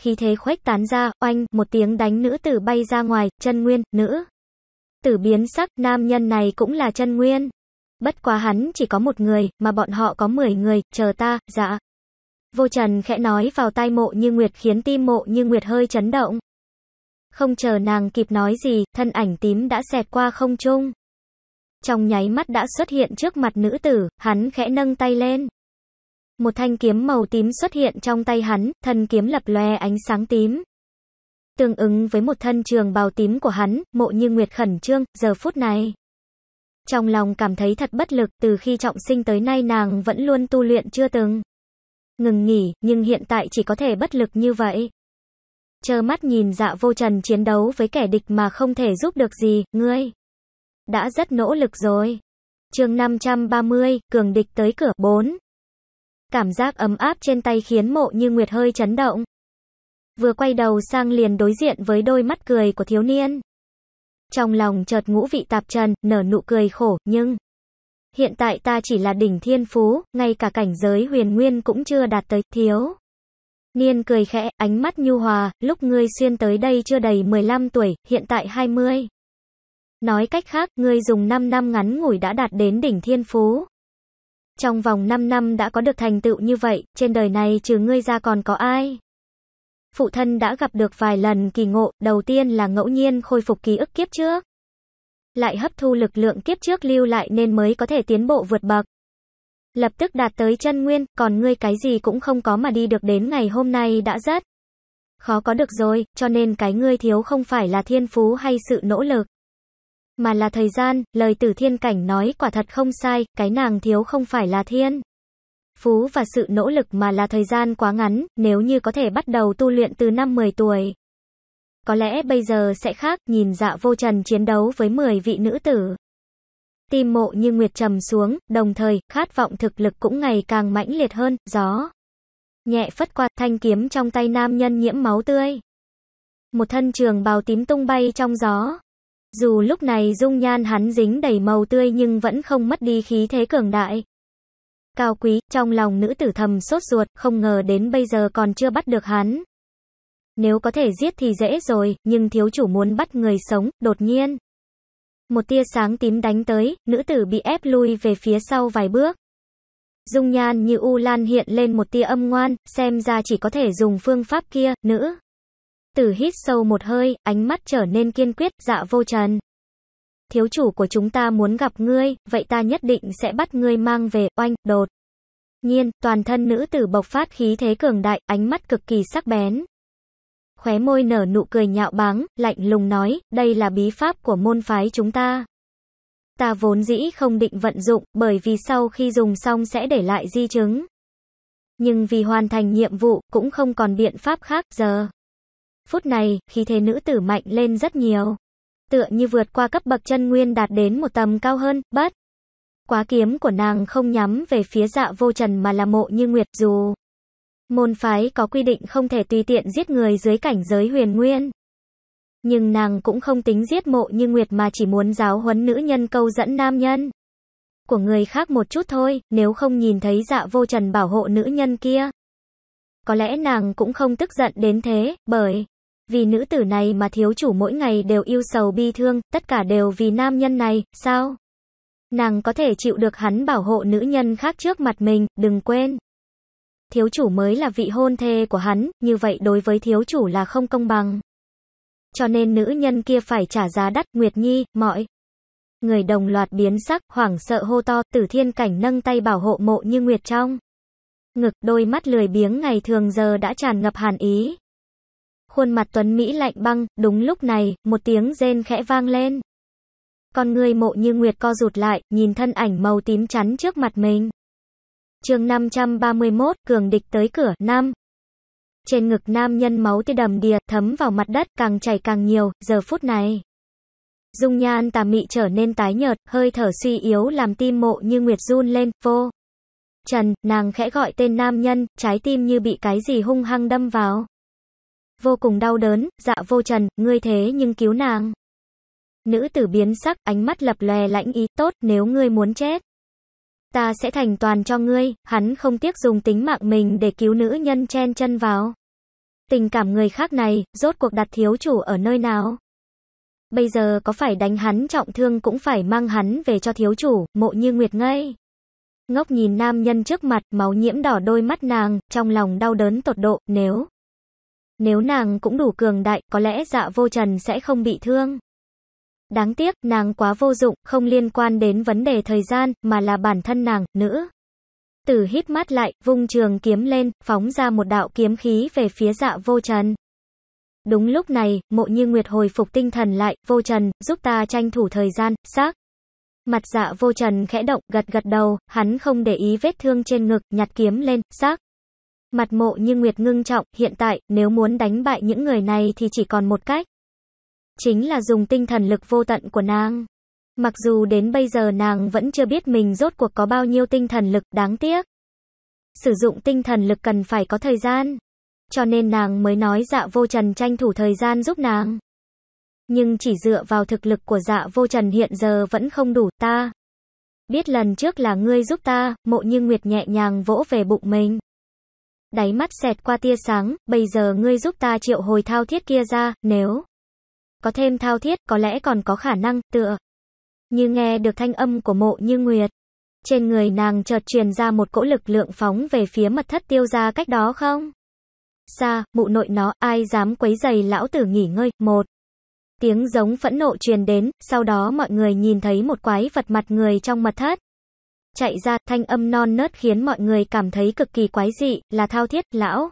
Khi thế khuếch tán ra, oanh, một tiếng đánh nữ tử bay ra ngoài, chân nguyên, nữ. Tử biến sắc, nam nhân này cũng là chân nguyên. Bất quá hắn chỉ có một người, mà bọn họ có mười người, chờ ta, dạ. Vô trần khẽ nói vào tai mộ như nguyệt khiến tim mộ như nguyệt hơi chấn động. Không chờ nàng kịp nói gì, thân ảnh tím đã xẹt qua không trung trong nháy mắt đã xuất hiện trước mặt nữ tử, hắn khẽ nâng tay lên. Một thanh kiếm màu tím xuất hiện trong tay hắn, thân kiếm lập lòe ánh sáng tím. Tương ứng với một thân trường bào tím của hắn, mộ như nguyệt khẩn trương, giờ phút này. Trong lòng cảm thấy thật bất lực, từ khi trọng sinh tới nay nàng vẫn luôn tu luyện chưa từng. Ngừng nghỉ, nhưng hiện tại chỉ có thể bất lực như vậy. Chờ mắt nhìn dạ vô trần chiến đấu với kẻ địch mà không thể giúp được gì, ngươi. Đã rất nỗ lực rồi. chương 530, cường địch tới cửa 4. Cảm giác ấm áp trên tay khiến mộ như Nguyệt hơi chấn động. Vừa quay đầu sang liền đối diện với đôi mắt cười của thiếu niên. Trong lòng chợt ngũ vị tạp trần, nở nụ cười khổ, nhưng... Hiện tại ta chỉ là đỉnh thiên phú, ngay cả cảnh giới huyền nguyên cũng chưa đạt tới, thiếu. Niên cười khẽ, ánh mắt nhu hòa, lúc ngươi xuyên tới đây chưa đầy 15 tuổi, hiện tại 20. Nói cách khác, ngươi dùng 5 năm ngắn ngủi đã đạt đến đỉnh thiên phú. Trong vòng 5 năm đã có được thành tựu như vậy, trên đời này trừ ngươi ra còn có ai? Phụ thân đã gặp được vài lần kỳ ngộ, đầu tiên là ngẫu nhiên khôi phục ký ức kiếp trước. Lại hấp thu lực lượng kiếp trước lưu lại nên mới có thể tiến bộ vượt bậc. Lập tức đạt tới chân nguyên, còn ngươi cái gì cũng không có mà đi được đến ngày hôm nay đã rất khó có được rồi, cho nên cái ngươi thiếu không phải là thiên phú hay sự nỗ lực mà là thời gian, lời tử thiên cảnh nói quả thật không sai, cái nàng thiếu không phải là thiên. Phú và sự nỗ lực mà là thời gian quá ngắn, nếu như có thể bắt đầu tu luyện từ năm 10 tuổi. Có lẽ bây giờ sẽ khác, nhìn dạ vô trần chiến đấu với 10 vị nữ tử. Tim mộ như nguyệt trầm xuống, đồng thời, khát vọng thực lực cũng ngày càng mãnh liệt hơn, gió. Nhẹ phất qua, thanh kiếm trong tay nam nhân nhiễm máu tươi. Một thân trường bào tím tung bay trong gió. Dù lúc này dung nhan hắn dính đầy màu tươi nhưng vẫn không mất đi khí thế cường đại. Cao quý, trong lòng nữ tử thầm sốt ruột, không ngờ đến bây giờ còn chưa bắt được hắn. Nếu có thể giết thì dễ rồi, nhưng thiếu chủ muốn bắt người sống, đột nhiên. Một tia sáng tím đánh tới, nữ tử bị ép lui về phía sau vài bước. Dung nhan như u lan hiện lên một tia âm ngoan, xem ra chỉ có thể dùng phương pháp kia, nữ. Tử hít sâu một hơi, ánh mắt trở nên kiên quyết, dạ vô trần. Thiếu chủ của chúng ta muốn gặp ngươi, vậy ta nhất định sẽ bắt ngươi mang về, oanh, đột. Nhiên, toàn thân nữ tử bộc phát khí thế cường đại, ánh mắt cực kỳ sắc bén. Khóe môi nở nụ cười nhạo báng, lạnh lùng nói, đây là bí pháp của môn phái chúng ta. Ta vốn dĩ không định vận dụng, bởi vì sau khi dùng xong sẽ để lại di chứng. Nhưng vì hoàn thành nhiệm vụ, cũng không còn biện pháp khác giờ. Phút này, khi thế nữ tử mạnh lên rất nhiều. Tựa như vượt qua cấp bậc chân nguyên đạt đến một tầm cao hơn, bất. Quá kiếm của nàng không nhắm về phía dạ vô trần mà là mộ như nguyệt dù. Môn phái có quy định không thể tùy tiện giết người dưới cảnh giới huyền nguyên. Nhưng nàng cũng không tính giết mộ như nguyệt mà chỉ muốn giáo huấn nữ nhân câu dẫn nam nhân. Của người khác một chút thôi, nếu không nhìn thấy dạ vô trần bảo hộ nữ nhân kia. Có lẽ nàng cũng không tức giận đến thế, bởi vì nữ tử này mà thiếu chủ mỗi ngày đều yêu sầu bi thương, tất cả đều vì nam nhân này, sao? Nàng có thể chịu được hắn bảo hộ nữ nhân khác trước mặt mình, đừng quên. Thiếu chủ mới là vị hôn thê của hắn, như vậy đối với thiếu chủ là không công bằng. Cho nên nữ nhân kia phải trả giá đắt, Nguyệt Nhi, mọi. Người đồng loạt biến sắc, hoảng sợ hô to, tử thiên cảnh nâng tay bảo hộ mộ như Nguyệt trong. Ngực, đôi mắt lười biếng ngày thường giờ đã tràn ngập hàn ý. Khuôn mặt Tuấn Mỹ lạnh băng, đúng lúc này, một tiếng rên khẽ vang lên. Con người mộ như nguyệt co rụt lại, nhìn thân ảnh màu tím chắn trước mặt mình. chương 531, cường địch tới cửa, nam Trên ngực nam nhân máu tia đầm đìa, thấm vào mặt đất, càng chảy càng nhiều, giờ phút này. Dung nhan tà mị trở nên tái nhợt, hơi thở suy yếu làm tim mộ như nguyệt run lên, vô. Trần, nàng khẽ gọi tên nam nhân, trái tim như bị cái gì hung hăng đâm vào vô cùng đau đớn, dạ vô trần, ngươi thế nhưng cứu nàng. Nữ tử biến sắc, ánh mắt lập lè lãnh ý, tốt, nếu ngươi muốn chết. Ta sẽ thành toàn cho ngươi, hắn không tiếc dùng tính mạng mình để cứu nữ nhân chen chân vào. Tình cảm người khác này, rốt cuộc đặt thiếu chủ ở nơi nào? Bây giờ có phải đánh hắn trọng thương cũng phải mang hắn về cho thiếu chủ, mộ như nguyệt ngây. Ngốc nhìn nam nhân trước mặt, máu nhiễm đỏ đôi mắt nàng, trong lòng đau đớn tột độ, nếu nếu nàng cũng đủ cường đại, có lẽ dạ vô trần sẽ không bị thương. Đáng tiếc, nàng quá vô dụng, không liên quan đến vấn đề thời gian, mà là bản thân nàng, nữ. Tử hít mắt lại, vung trường kiếm lên, phóng ra một đạo kiếm khí về phía dạ vô trần. Đúng lúc này, mộ như nguyệt hồi phục tinh thần lại, vô trần, giúp ta tranh thủ thời gian, xác. Mặt dạ vô trần khẽ động, gật gật đầu, hắn không để ý vết thương trên ngực, nhặt kiếm lên, xác. Mặt mộ như Nguyệt ngưng trọng, hiện tại, nếu muốn đánh bại những người này thì chỉ còn một cách. Chính là dùng tinh thần lực vô tận của nàng. Mặc dù đến bây giờ nàng vẫn chưa biết mình rốt cuộc có bao nhiêu tinh thần lực, đáng tiếc. Sử dụng tinh thần lực cần phải có thời gian. Cho nên nàng mới nói dạ vô trần tranh thủ thời gian giúp nàng. Nhưng chỉ dựa vào thực lực của dạ vô trần hiện giờ vẫn không đủ ta. Biết lần trước là ngươi giúp ta, mộ như Nguyệt nhẹ nhàng vỗ về bụng mình đáy mắt xẹt qua tia sáng, bây giờ ngươi giúp ta triệu hồi thao thiết kia ra, nếu có thêm thao thiết, có lẽ còn có khả năng, tựa. Như nghe được thanh âm của mộ như nguyệt. Trên người nàng chợt truyền ra một cỗ lực lượng phóng về phía mật thất tiêu ra cách đó không? Xa, mụ nội nó, ai dám quấy giày lão tử nghỉ ngơi, một. Tiếng giống phẫn nộ truyền đến, sau đó mọi người nhìn thấy một quái vật mặt người trong mật thất chạy ra, thanh âm non nớt khiến mọi người cảm thấy cực kỳ quái dị, là thao thiết, lão.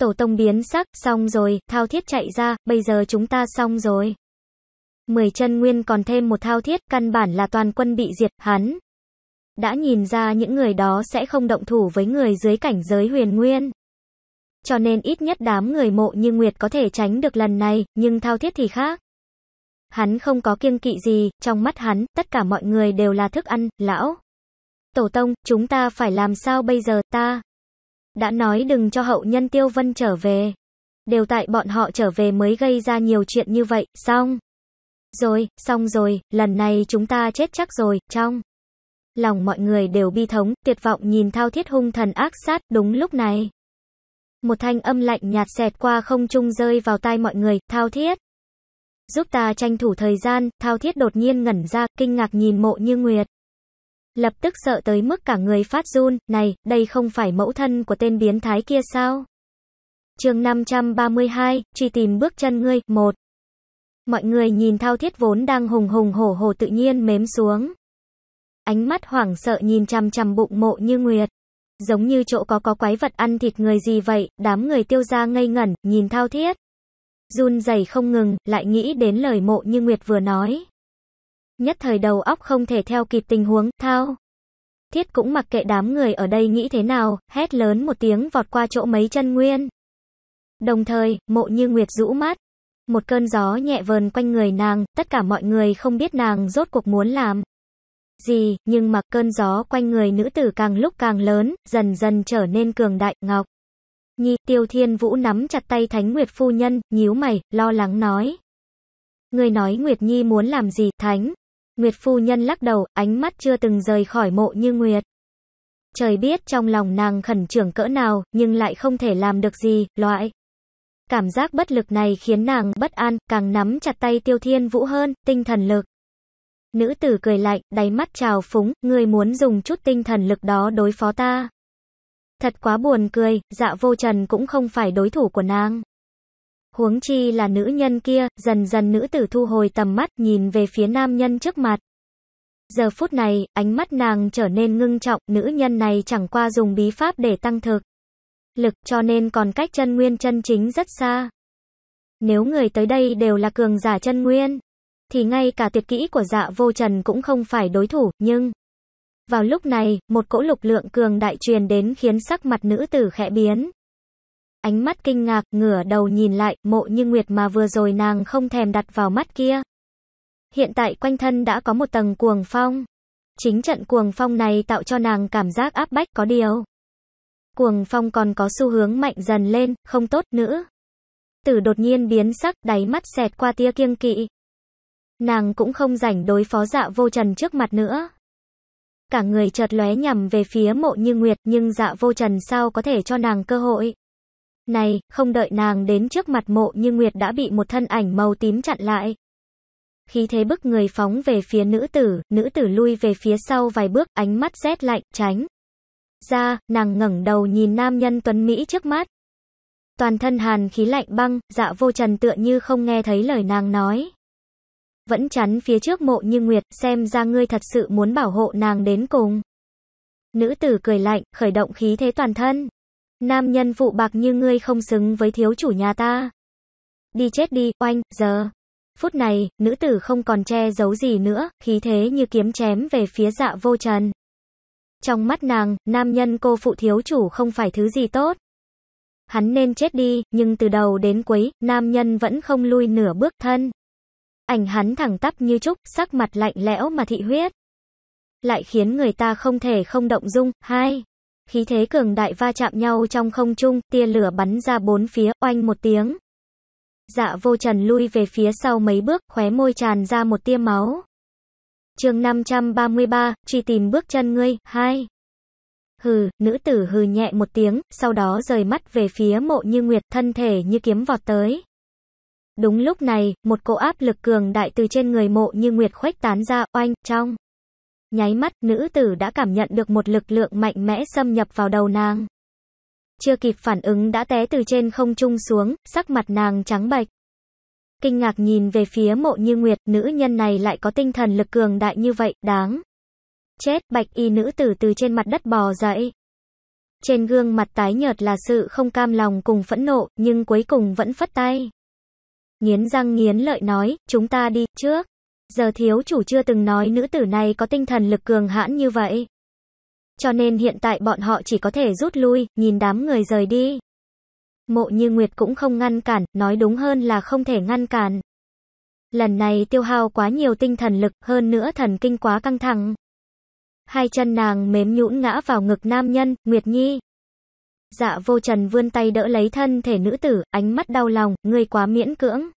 Tổ tông biến sắc, xong rồi, thao thiết chạy ra, bây giờ chúng ta xong rồi. Mười chân nguyên còn thêm một thao thiết, căn bản là toàn quân bị diệt, hắn. Đã nhìn ra những người đó sẽ không động thủ với người dưới cảnh giới huyền nguyên. Cho nên ít nhất đám người mộ như Nguyệt có thể tránh được lần này, nhưng thao thiết thì khác. Hắn không có kiêng kỵ gì, trong mắt hắn, tất cả mọi người đều là thức ăn, lão tổ tông, chúng ta phải làm sao bây giờ ta? Đã nói đừng cho hậu nhân Tiêu Vân trở về. Đều tại bọn họ trở về mới gây ra nhiều chuyện như vậy, xong. Rồi, xong rồi, lần này chúng ta chết chắc rồi, trong. Lòng mọi người đều bi thống, tuyệt vọng nhìn thao thiết hung thần ác sát, đúng lúc này. Một thanh âm lạnh nhạt xẹt qua không trung rơi vào tai mọi người, thao thiết. Giúp ta tranh thủ thời gian, thao thiết đột nhiên ngẩn ra, kinh ngạc nhìn mộ như nguyệt lập tức sợ tới mức cả người phát run, này, đây không phải mẫu thân của tên biến thái kia sao? chương 532, truy tìm bước chân ngươi, 1. Mọi người nhìn thao thiết vốn đang hùng hùng hổ hổ tự nhiên mếm xuống. Ánh mắt hoảng sợ nhìn chằm chằm bụng mộ như nguyệt. Giống như chỗ có có quái vật ăn thịt người gì vậy, đám người tiêu ra ngây ngẩn, nhìn thao thiết. Run rẩy không ngừng, lại nghĩ đến lời mộ như Nguyệt vừa nói. Nhất thời đầu óc không thể theo kịp tình huống, thao. Thiết cũng mặc kệ đám người ở đây nghĩ thế nào, hét lớn một tiếng vọt qua chỗ mấy chân nguyên. Đồng thời, mộ như nguyệt rũ mắt. Một cơn gió nhẹ vờn quanh người nàng, tất cả mọi người không biết nàng rốt cuộc muốn làm. Gì, nhưng mà cơn gió quanh người nữ tử càng lúc càng lớn, dần dần trở nên cường đại, ngọc. Nhi, tiêu thiên vũ nắm chặt tay thánh nguyệt phu nhân, nhíu mày, lo lắng nói. Người nói Nguyệt Nhi muốn làm gì, thánh, Nguyệt phu nhân lắc đầu, ánh mắt chưa từng rời khỏi mộ như Nguyệt. Trời biết trong lòng nàng khẩn trưởng cỡ nào, nhưng lại không thể làm được gì, loại. Cảm giác bất lực này khiến nàng bất an, càng nắm chặt tay tiêu thiên vũ hơn, tinh thần lực. Nữ tử cười lạnh, đáy mắt trào phúng, ngươi muốn dùng chút tinh thần lực đó đối phó ta. Thật quá buồn cười, dạ vô trần cũng không phải đối thủ của nàng huống chi là nữ nhân kia, dần dần nữ tử thu hồi tầm mắt, nhìn về phía nam nhân trước mặt. Giờ phút này, ánh mắt nàng trở nên ngưng trọng, nữ nhân này chẳng qua dùng bí pháp để tăng thực. Lực cho nên còn cách chân nguyên chân chính rất xa. Nếu người tới đây đều là cường giả chân nguyên, thì ngay cả tuyệt kỹ của dạ vô trần cũng không phải đối thủ, nhưng... Vào lúc này, một cỗ lục lượng cường đại truyền đến khiến sắc mặt nữ tử khẽ biến ánh mắt kinh ngạc, ngửa đầu nhìn lại, mộ như nguyệt mà vừa rồi nàng không thèm đặt vào mắt kia. Hiện tại quanh thân đã có một tầng cuồng phong. Chính trận cuồng phong này tạo cho nàng cảm giác áp bách có điều. Cuồng phong còn có xu hướng mạnh dần lên, không tốt nữa. Tử đột nhiên biến sắc, đáy mắt xẹt qua tia kiêng kỵ. Nàng cũng không rảnh đối phó dạ vô trần trước mặt nữa. Cả người chợt lóe nhằm về phía mộ như nguyệt nhưng dạ vô trần sao có thể cho nàng cơ hội. Này, không đợi nàng đến trước mặt mộ như Nguyệt đã bị một thân ảnh màu tím chặn lại. Khí thế bức người phóng về phía nữ tử, nữ tử lui về phía sau vài bước, ánh mắt rét lạnh, tránh. Ra, nàng ngẩng đầu nhìn nam nhân tuấn Mỹ trước mắt. Toàn thân hàn khí lạnh băng, dạ vô trần tựa như không nghe thấy lời nàng nói. Vẫn chắn phía trước mộ như Nguyệt, xem ra ngươi thật sự muốn bảo hộ nàng đến cùng. Nữ tử cười lạnh, khởi động khí thế toàn thân. Nam nhân phụ bạc như ngươi không xứng với thiếu chủ nhà ta. Đi chết đi, oanh, giờ. Phút này, nữ tử không còn che giấu gì nữa, khí thế như kiếm chém về phía dạ vô trần. Trong mắt nàng, nam nhân cô phụ thiếu chủ không phải thứ gì tốt. Hắn nên chết đi, nhưng từ đầu đến cuối, nam nhân vẫn không lui nửa bước thân. Ảnh hắn thẳng tắp như trúc, sắc mặt lạnh lẽo mà thị huyết. Lại khiến người ta không thể không động dung. Hai khí thế cường đại va chạm nhau trong không trung, tia lửa bắn ra bốn phía, oanh một tiếng. Dạ vô trần lui về phía sau mấy bước, khóe môi tràn ra một tia máu. chương 533, truy tìm bước chân ngươi, hai. Hừ, nữ tử hừ nhẹ một tiếng, sau đó rời mắt về phía mộ như nguyệt, thân thể như kiếm vọt tới. Đúng lúc này, một cỗ áp lực cường đại từ trên người mộ như nguyệt khuếch tán ra, oanh, trong. Nháy mắt, nữ tử đã cảm nhận được một lực lượng mạnh mẽ xâm nhập vào đầu nàng. Chưa kịp phản ứng đã té từ trên không trung xuống, sắc mặt nàng trắng bệch. Kinh ngạc nhìn về phía mộ như nguyệt, nữ nhân này lại có tinh thần lực cường đại như vậy, đáng. Chết, bạch y nữ tử từ trên mặt đất bò dậy. Trên gương mặt tái nhợt là sự không cam lòng cùng phẫn nộ, nhưng cuối cùng vẫn phất tay. Nghiến răng nghiến lợi nói, chúng ta đi, trước. Giờ thiếu chủ chưa từng nói nữ tử này có tinh thần lực cường hãn như vậy. Cho nên hiện tại bọn họ chỉ có thể rút lui, nhìn đám người rời đi. Mộ như Nguyệt cũng không ngăn cản, nói đúng hơn là không thể ngăn cản. Lần này tiêu hao quá nhiều tinh thần lực, hơn nữa thần kinh quá căng thẳng. Hai chân nàng mềm nhũn ngã vào ngực nam nhân, Nguyệt Nhi. Dạ vô trần vươn tay đỡ lấy thân thể nữ tử, ánh mắt đau lòng, ngươi quá miễn cưỡng.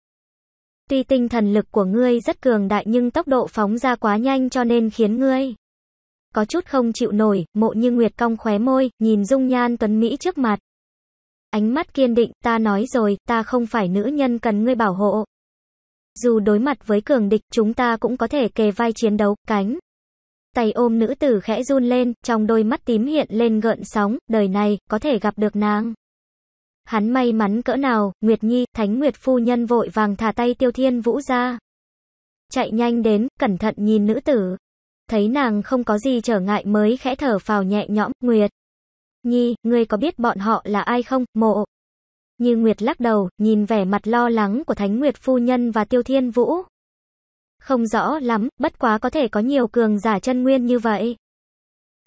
Tuy tinh thần lực của ngươi rất cường đại nhưng tốc độ phóng ra quá nhanh cho nên khiến ngươi có chút không chịu nổi, mộ như nguyệt cong khóe môi, nhìn dung nhan tuấn Mỹ trước mặt. Ánh mắt kiên định, ta nói rồi, ta không phải nữ nhân cần ngươi bảo hộ. Dù đối mặt với cường địch, chúng ta cũng có thể kề vai chiến đấu, cánh. Tay ôm nữ tử khẽ run lên, trong đôi mắt tím hiện lên gợn sóng, đời này, có thể gặp được nàng. Hắn may mắn cỡ nào, Nguyệt Nhi, Thánh Nguyệt phu nhân vội vàng thả tay Tiêu Thiên Vũ ra. Chạy nhanh đến, cẩn thận nhìn nữ tử. Thấy nàng không có gì trở ngại mới khẽ thở phào nhẹ nhõm, Nguyệt. Nhi, ngươi có biết bọn họ là ai không, mộ? Như Nguyệt lắc đầu, nhìn vẻ mặt lo lắng của Thánh Nguyệt phu nhân và Tiêu Thiên Vũ. Không rõ lắm, bất quá có thể có nhiều cường giả chân nguyên như vậy.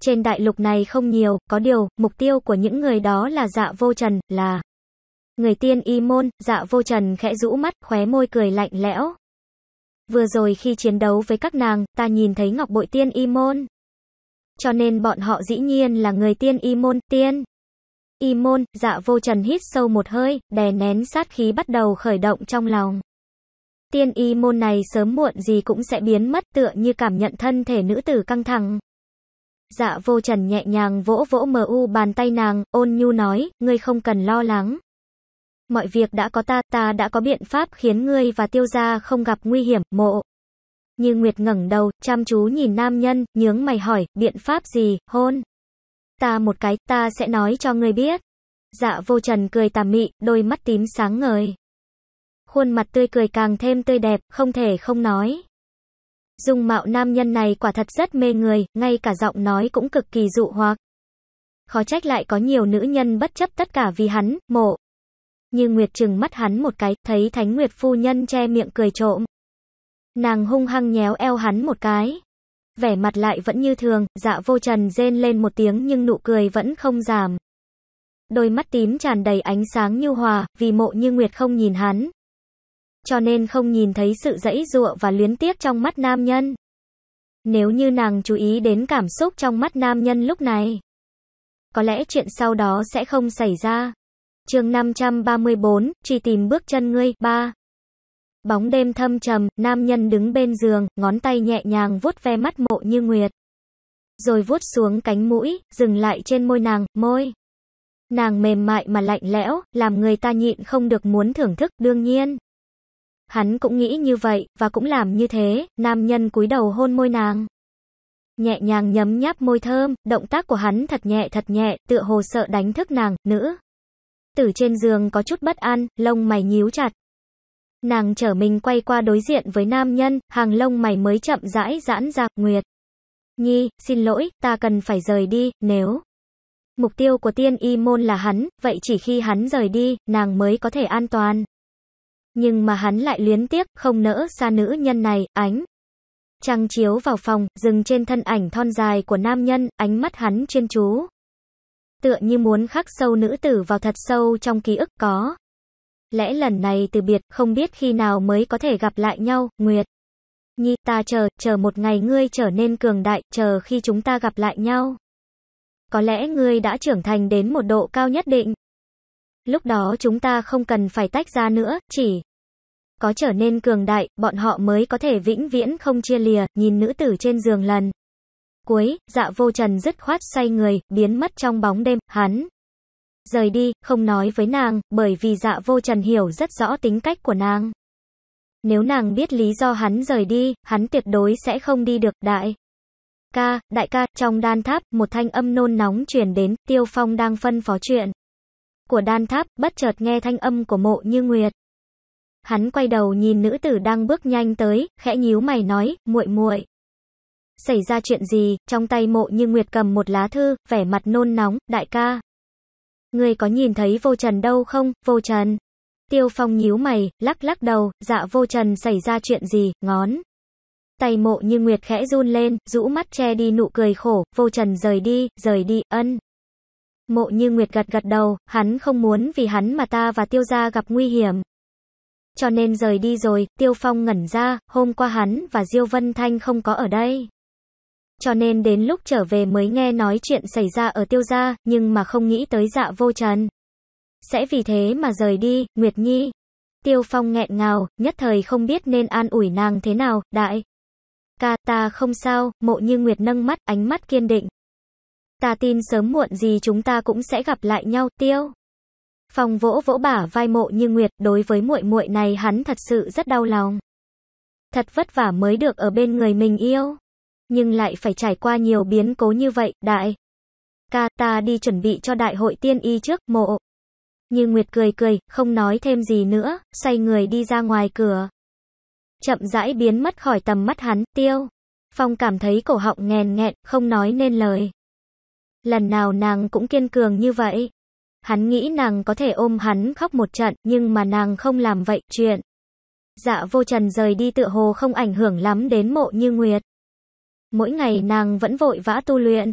Trên đại lục này không nhiều, có điều, mục tiêu của những người đó là dạ vô trần, là Người tiên y môn, dạ vô trần khẽ rũ mắt, khóe môi cười lạnh lẽo. Vừa rồi khi chiến đấu với các nàng, ta nhìn thấy ngọc bội tiên y môn. Cho nên bọn họ dĩ nhiên là người tiên y môn, tiên. Y môn, dạ vô trần hít sâu một hơi, đè nén sát khí bắt đầu khởi động trong lòng. Tiên y môn này sớm muộn gì cũng sẽ biến mất tựa như cảm nhận thân thể nữ tử căng thẳng. Dạ vô trần nhẹ nhàng vỗ vỗ mờ u bàn tay nàng, ôn nhu nói, ngươi không cần lo lắng. Mọi việc đã có ta, ta đã có biện pháp khiến ngươi và tiêu gia không gặp nguy hiểm, mộ. Như Nguyệt ngẩng đầu, chăm chú nhìn nam nhân, nhướng mày hỏi, biện pháp gì, hôn? Ta một cái, ta sẽ nói cho ngươi biết. Dạ vô trần cười tà mị, đôi mắt tím sáng ngời. Khuôn mặt tươi cười càng thêm tươi đẹp, không thể không nói. Dung mạo nam nhân này quả thật rất mê người, ngay cả giọng nói cũng cực kỳ dụ hoặc. Khó trách lại có nhiều nữ nhân bất chấp tất cả vì hắn, mộ như Nguyệt Trừng mắt hắn một cái, thấy Thánh Nguyệt phu nhân che miệng cười trộm. Nàng hung hăng nhéo eo hắn một cái. Vẻ mặt lại vẫn như thường, dạ vô trần rên lên một tiếng nhưng nụ cười vẫn không giảm. Đôi mắt tím tràn đầy ánh sáng như hòa, vì mộ như Nguyệt không nhìn hắn. Cho nên không nhìn thấy sự dãy dụa và luyến tiếc trong mắt nam nhân. Nếu như nàng chú ý đến cảm xúc trong mắt nam nhân lúc này, có lẽ chuyện sau đó sẽ không xảy ra chương 534, truy tìm bước chân ngươi, ba. Bóng đêm thâm trầm, nam nhân đứng bên giường, ngón tay nhẹ nhàng vuốt ve mắt mộ như nguyệt. Rồi vuốt xuống cánh mũi, dừng lại trên môi nàng, môi. Nàng mềm mại mà lạnh lẽo, làm người ta nhịn không được muốn thưởng thức, đương nhiên. Hắn cũng nghĩ như vậy, và cũng làm như thế, nam nhân cúi đầu hôn môi nàng. Nhẹ nhàng nhấm nháp môi thơm, động tác của hắn thật nhẹ thật nhẹ, tựa hồ sợ đánh thức nàng, nữ tử trên giường có chút bất an, lông mày nhíu chặt. Nàng trở mình quay qua đối diện với nam nhân, hàng lông mày mới chậm rãi giãn ra, Nguyệt. Nhi, xin lỗi, ta cần phải rời đi, nếu... Mục tiêu của tiên y môn là hắn, vậy chỉ khi hắn rời đi, nàng mới có thể an toàn. Nhưng mà hắn lại luyến tiếc, không nỡ xa nữ nhân này, ánh. Trăng chiếu vào phòng, dừng trên thân ảnh thon dài của nam nhân, ánh mắt hắn chuyên chú tựa như muốn khắc sâu nữ tử vào thật sâu trong ký ức có. Lẽ lần này từ biệt, không biết khi nào mới có thể gặp lại nhau, Nguyệt. Nhi, ta chờ, chờ một ngày ngươi trở nên cường đại, chờ khi chúng ta gặp lại nhau. Có lẽ ngươi đã trưởng thành đến một độ cao nhất định. Lúc đó chúng ta không cần phải tách ra nữa, chỉ có trở nên cường đại, bọn họ mới có thể vĩnh viễn không chia lìa, nhìn nữ tử trên giường lần. Cuối, dạ vô trần dứt khoát xoay người, biến mất trong bóng đêm, hắn. Rời đi, không nói với nàng, bởi vì dạ vô trần hiểu rất rõ tính cách của nàng. Nếu nàng biết lý do hắn rời đi, hắn tuyệt đối sẽ không đi được, đại. Ca, đại ca, trong đan tháp, một thanh âm nôn nóng truyền đến, tiêu phong đang phân phó chuyện. Của đan tháp, bất chợt nghe thanh âm của mộ như nguyệt. Hắn quay đầu nhìn nữ tử đang bước nhanh tới, khẽ nhíu mày nói, muội muội, Xảy ra chuyện gì, trong tay mộ như Nguyệt cầm một lá thư, vẻ mặt nôn nóng, đại ca. Người có nhìn thấy vô trần đâu không, vô trần. Tiêu phong nhíu mày, lắc lắc đầu, dạ vô trần xảy ra chuyện gì, ngón. Tay mộ như Nguyệt khẽ run lên, rũ mắt che đi nụ cười khổ, vô trần rời đi, rời đi, ân. Mộ như Nguyệt gật gật đầu, hắn không muốn vì hắn mà ta và tiêu gia gặp nguy hiểm. Cho nên rời đi rồi, tiêu phong ngẩn ra, hôm qua hắn và Diêu Vân Thanh không có ở đây. Cho nên đến lúc trở về mới nghe nói chuyện xảy ra ở tiêu gia, nhưng mà không nghĩ tới dạ vô trần. Sẽ vì thế mà rời đi, Nguyệt Nhi. Tiêu Phong nghẹn ngào, nhất thời không biết nên an ủi nàng thế nào, đại. Ca ta không sao, mộ như Nguyệt nâng mắt, ánh mắt kiên định. Ta tin sớm muộn gì chúng ta cũng sẽ gặp lại nhau, tiêu. Phong vỗ vỗ bả vai mộ như Nguyệt, đối với muội muội này hắn thật sự rất đau lòng. Thật vất vả mới được ở bên người mình yêu nhưng lại phải trải qua nhiều biến cố như vậy, đại. Ca ta đi chuẩn bị cho đại hội tiên y trước, mộ. Như Nguyệt cười cười, không nói thêm gì nữa, xoay người đi ra ngoài cửa. Chậm rãi biến mất khỏi tầm mắt hắn, tiêu. Phong cảm thấy cổ họng nghèn nghẹn, không nói nên lời. Lần nào nàng cũng kiên cường như vậy. Hắn nghĩ nàng có thể ôm hắn khóc một trận, nhưng mà nàng không làm vậy, chuyện. Dạ vô trần rời đi tựa hồ không ảnh hưởng lắm đến mộ như Nguyệt mỗi ngày nàng vẫn vội vã tu luyện.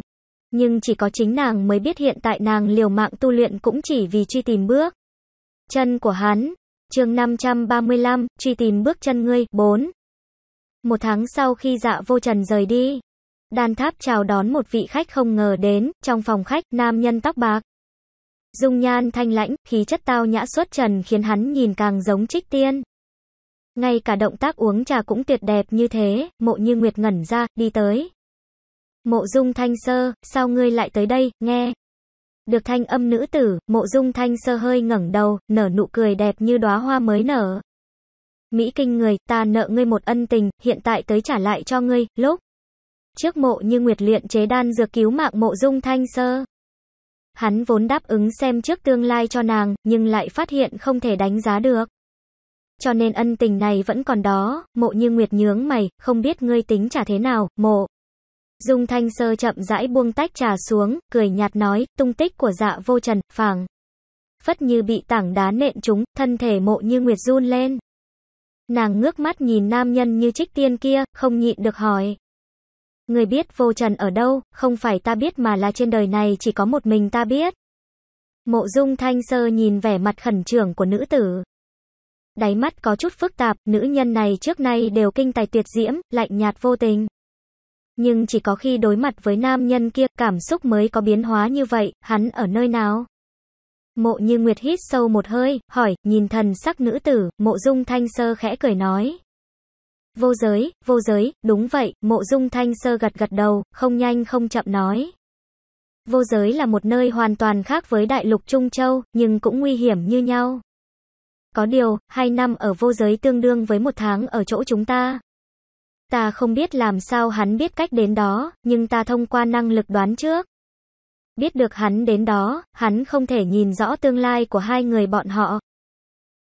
Nhưng chỉ có chính nàng mới biết hiện tại nàng liều mạng tu luyện cũng chỉ vì truy tìm bước. Chân của hắn, chương 535, truy tìm bước chân ngươi, 4. Một tháng sau khi dạ vô trần rời đi, đàn tháp chào đón một vị khách không ngờ đến, trong phòng khách, nam nhân tóc bạc. Dung nhan thanh lãnh, khí chất tao nhã xuất trần khiến hắn nhìn càng giống trích tiên. Ngay cả động tác uống trà cũng tuyệt đẹp như thế, mộ như nguyệt ngẩn ra, đi tới. Mộ dung thanh sơ, sao ngươi lại tới đây, nghe. Được thanh âm nữ tử, mộ dung thanh sơ hơi ngẩng đầu, nở nụ cười đẹp như đóa hoa mới nở. Mỹ kinh người, ta nợ ngươi một ân tình, hiện tại tới trả lại cho ngươi, lúc. Trước mộ như nguyệt luyện chế đan dược cứu mạng mộ dung thanh sơ. Hắn vốn đáp ứng xem trước tương lai cho nàng, nhưng lại phát hiện không thể đánh giá được cho nên ân tình này vẫn còn đó, mộ như nguyệt nhướng mày, không biết ngươi tính trả thế nào, mộ. Dung thanh sơ chậm rãi buông tách trà xuống, cười nhạt nói, tung tích của dạ vô trần, phẳng. Phất như bị tảng đá nện chúng, thân thể mộ như nguyệt run lên. Nàng ngước mắt nhìn nam nhân như trích tiên kia, không nhịn được hỏi. Người biết vô trần ở đâu, không phải ta biết mà là trên đời này chỉ có một mình ta biết. Mộ dung thanh sơ nhìn vẻ mặt khẩn trưởng của nữ tử đáy mắt có chút phức tạp, nữ nhân này trước nay đều kinh tài tuyệt diễm, lạnh nhạt vô tình. Nhưng chỉ có khi đối mặt với nam nhân kia, cảm xúc mới có biến hóa như vậy, hắn ở nơi nào? Mộ như Nguyệt hít sâu một hơi, hỏi, nhìn thần sắc nữ tử, mộ dung thanh sơ khẽ cười nói. Vô giới, vô giới, đúng vậy, mộ dung thanh sơ gật gật đầu, không nhanh không chậm nói. Vô giới là một nơi hoàn toàn khác với đại lục Trung Châu, nhưng cũng nguy hiểm như nhau. Có điều, hai năm ở vô giới tương đương với một tháng ở chỗ chúng ta. Ta không biết làm sao hắn biết cách đến đó, nhưng ta thông qua năng lực đoán trước. Biết được hắn đến đó, hắn không thể nhìn rõ tương lai của hai người bọn họ.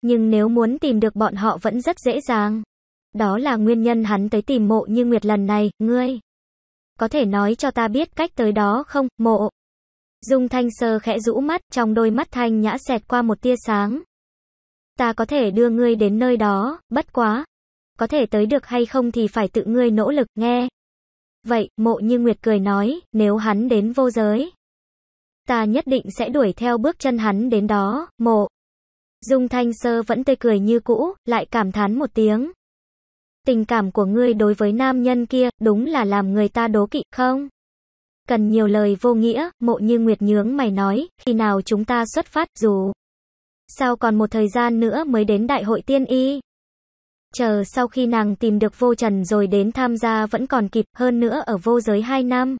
Nhưng nếu muốn tìm được bọn họ vẫn rất dễ dàng. Đó là nguyên nhân hắn tới tìm mộ như Nguyệt lần này, ngươi. Có thể nói cho ta biết cách tới đó không, mộ. Dung Thanh Sơ khẽ rũ mắt, trong đôi mắt Thanh nhã xẹt qua một tia sáng, Ta có thể đưa ngươi đến nơi đó, bất quá. Có thể tới được hay không thì phải tự ngươi nỗ lực, nghe. Vậy, mộ như Nguyệt cười nói, nếu hắn đến vô giới. Ta nhất định sẽ đuổi theo bước chân hắn đến đó, mộ. Dung Thanh Sơ vẫn tươi cười như cũ, lại cảm thán một tiếng. Tình cảm của ngươi đối với nam nhân kia, đúng là làm người ta đố kỵ, không? Cần nhiều lời vô nghĩa, mộ như Nguyệt nhướng mày nói, khi nào chúng ta xuất phát, dù... Sao còn một thời gian nữa mới đến đại hội tiên y? Chờ sau khi nàng tìm được vô trần rồi đến tham gia vẫn còn kịp hơn nữa ở vô giới 2 năm.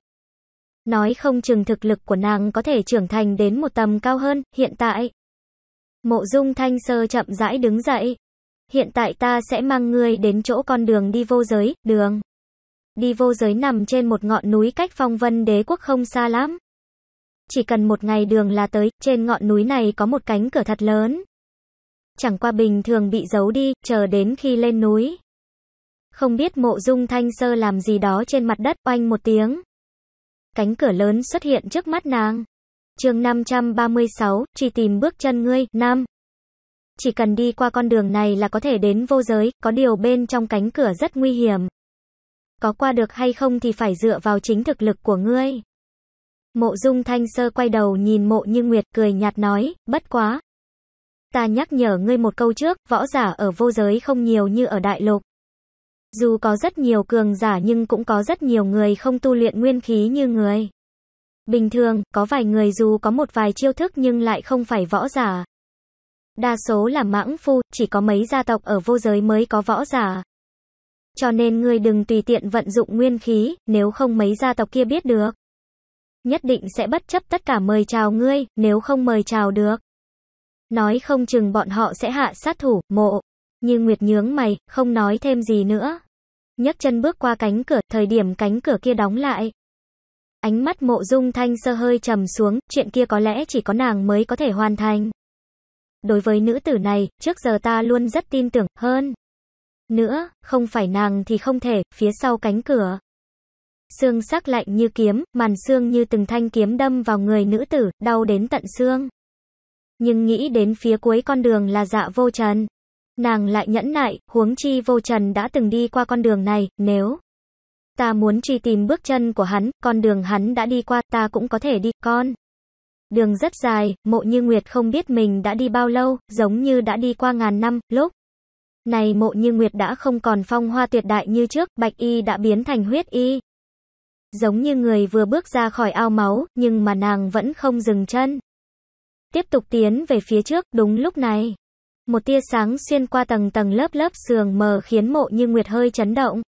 Nói không chừng thực lực của nàng có thể trưởng thành đến một tầm cao hơn, hiện tại. Mộ dung thanh sơ chậm rãi đứng dậy. Hiện tại ta sẽ mang ngươi đến chỗ con đường đi vô giới, đường. Đi vô giới nằm trên một ngọn núi cách phong vân đế quốc không xa lắm. Chỉ cần một ngày đường là tới, trên ngọn núi này có một cánh cửa thật lớn. Chẳng qua bình thường bị giấu đi, chờ đến khi lên núi. Không biết mộ dung thanh sơ làm gì đó trên mặt đất, oanh một tiếng. Cánh cửa lớn xuất hiện trước mắt nàng. chương 536, truy tìm bước chân ngươi, nam. Chỉ cần đi qua con đường này là có thể đến vô giới, có điều bên trong cánh cửa rất nguy hiểm. Có qua được hay không thì phải dựa vào chính thực lực của ngươi. Mộ Dung Thanh Sơ quay đầu nhìn Mộ Như Nguyệt cười nhạt nói, bất quá. Ta nhắc nhở ngươi một câu trước, võ giả ở vô giới không nhiều như ở đại lục. Dù có rất nhiều cường giả nhưng cũng có rất nhiều người không tu luyện nguyên khí như người. Bình thường, có vài người dù có một vài chiêu thức nhưng lại không phải võ giả. Đa số là mãng phu, chỉ có mấy gia tộc ở vô giới mới có võ giả. Cho nên ngươi đừng tùy tiện vận dụng nguyên khí, nếu không mấy gia tộc kia biết được nhất định sẽ bất chấp tất cả mời chào ngươi, nếu không mời chào được. Nói không chừng bọn họ sẽ hạ sát thủ, mộ. Như Nguyệt nhướng mày, không nói thêm gì nữa. nhấc chân bước qua cánh cửa, thời điểm cánh cửa kia đóng lại. Ánh mắt mộ dung thanh sơ hơi trầm xuống, chuyện kia có lẽ chỉ có nàng mới có thể hoàn thành. Đối với nữ tử này, trước giờ ta luôn rất tin tưởng, hơn. Nữa, không phải nàng thì không thể, phía sau cánh cửa xương sắc lạnh như kiếm, màn xương như từng thanh kiếm đâm vào người nữ tử, đau đến tận xương. Nhưng nghĩ đến phía cuối con đường là dạ vô trần. Nàng lại nhẫn nại, huống chi vô trần đã từng đi qua con đường này, nếu ta muốn truy tìm bước chân của hắn, con đường hắn đã đi qua, ta cũng có thể đi, con. Đường rất dài, mộ như Nguyệt không biết mình đã đi bao lâu, giống như đã đi qua ngàn năm, lúc. Này mộ như Nguyệt đã không còn phong hoa tuyệt đại như trước, bạch y đã biến thành huyết y giống như người vừa bước ra khỏi ao máu, nhưng mà nàng vẫn không dừng chân. Tiếp tục tiến về phía trước, đúng lúc này. Một tia sáng xuyên qua tầng tầng lớp lớp sườn mờ khiến mộ như nguyệt hơi chấn động.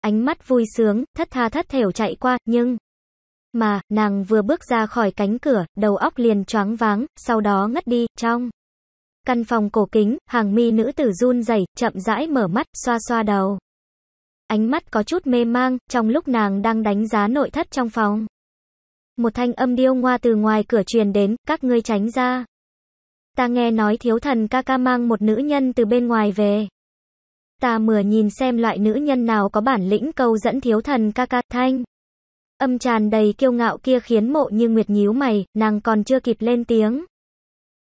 Ánh mắt vui sướng, thất tha thất thểu chạy qua, nhưng... Mà, nàng vừa bước ra khỏi cánh cửa, đầu óc liền choáng váng, sau đó ngất đi, trong. Căn phòng cổ kính, hàng mi nữ tử run rẩy chậm rãi mở mắt, xoa xoa đầu ánh mắt có chút mê mang, trong lúc nàng đang đánh giá nội thất trong phòng. Một thanh âm điêu ngoa từ ngoài cửa truyền đến, các ngươi tránh ra. Ta nghe nói thiếu thần ca ca mang một nữ nhân từ bên ngoài về. Ta mửa nhìn xem loại nữ nhân nào có bản lĩnh câu dẫn thiếu thần ca ca thanh. Âm tràn đầy kiêu ngạo kia khiến mộ như nguyệt nhíu mày, nàng còn chưa kịp lên tiếng.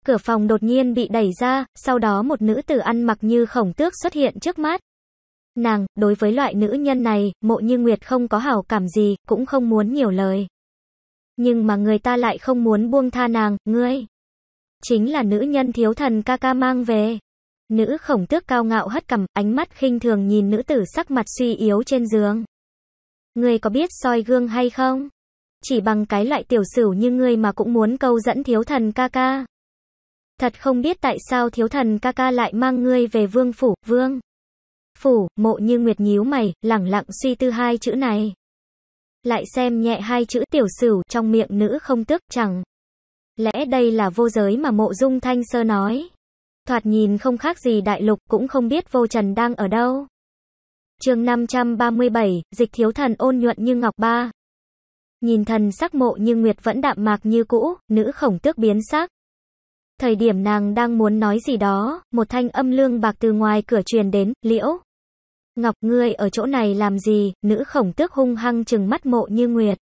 Cửa phòng đột nhiên bị đẩy ra, sau đó một nữ tử ăn mặc như khổng tước xuất hiện trước mắt. Nàng, đối với loại nữ nhân này, mộ như Nguyệt không có hảo cảm gì, cũng không muốn nhiều lời. Nhưng mà người ta lại không muốn buông tha nàng, ngươi. Chính là nữ nhân thiếu thần ca ca mang về. Nữ khổng tước cao ngạo hất cầm, ánh mắt khinh thường nhìn nữ tử sắc mặt suy yếu trên giường. Ngươi có biết soi gương hay không? Chỉ bằng cái loại tiểu sử như ngươi mà cũng muốn câu dẫn thiếu thần ca ca. Thật không biết tại sao thiếu thần ca ca lại mang ngươi về vương phủ, vương phủ, mộ như nguyệt nhíu mày, lẳng lặng suy tư hai chữ này. Lại xem nhẹ hai chữ tiểu sửu trong miệng nữ không tước chẳng. Lẽ đây là vô giới mà mộ dung thanh sơ nói. Thoạt nhìn không khác gì đại lục cũng không biết vô trần đang ở đâu. chương 537, dịch thiếu thần ôn nhuận như ngọc ba. Nhìn thần sắc mộ như nguyệt vẫn đạm mạc như cũ, nữ khổng tước biến sắc. Thời điểm nàng đang muốn nói gì đó, một thanh âm lương bạc từ ngoài cửa truyền đến, liễu. Ngọc ngươi ở chỗ này làm gì, nữ khổng tước hung hăng chừng mắt mộ như nguyệt.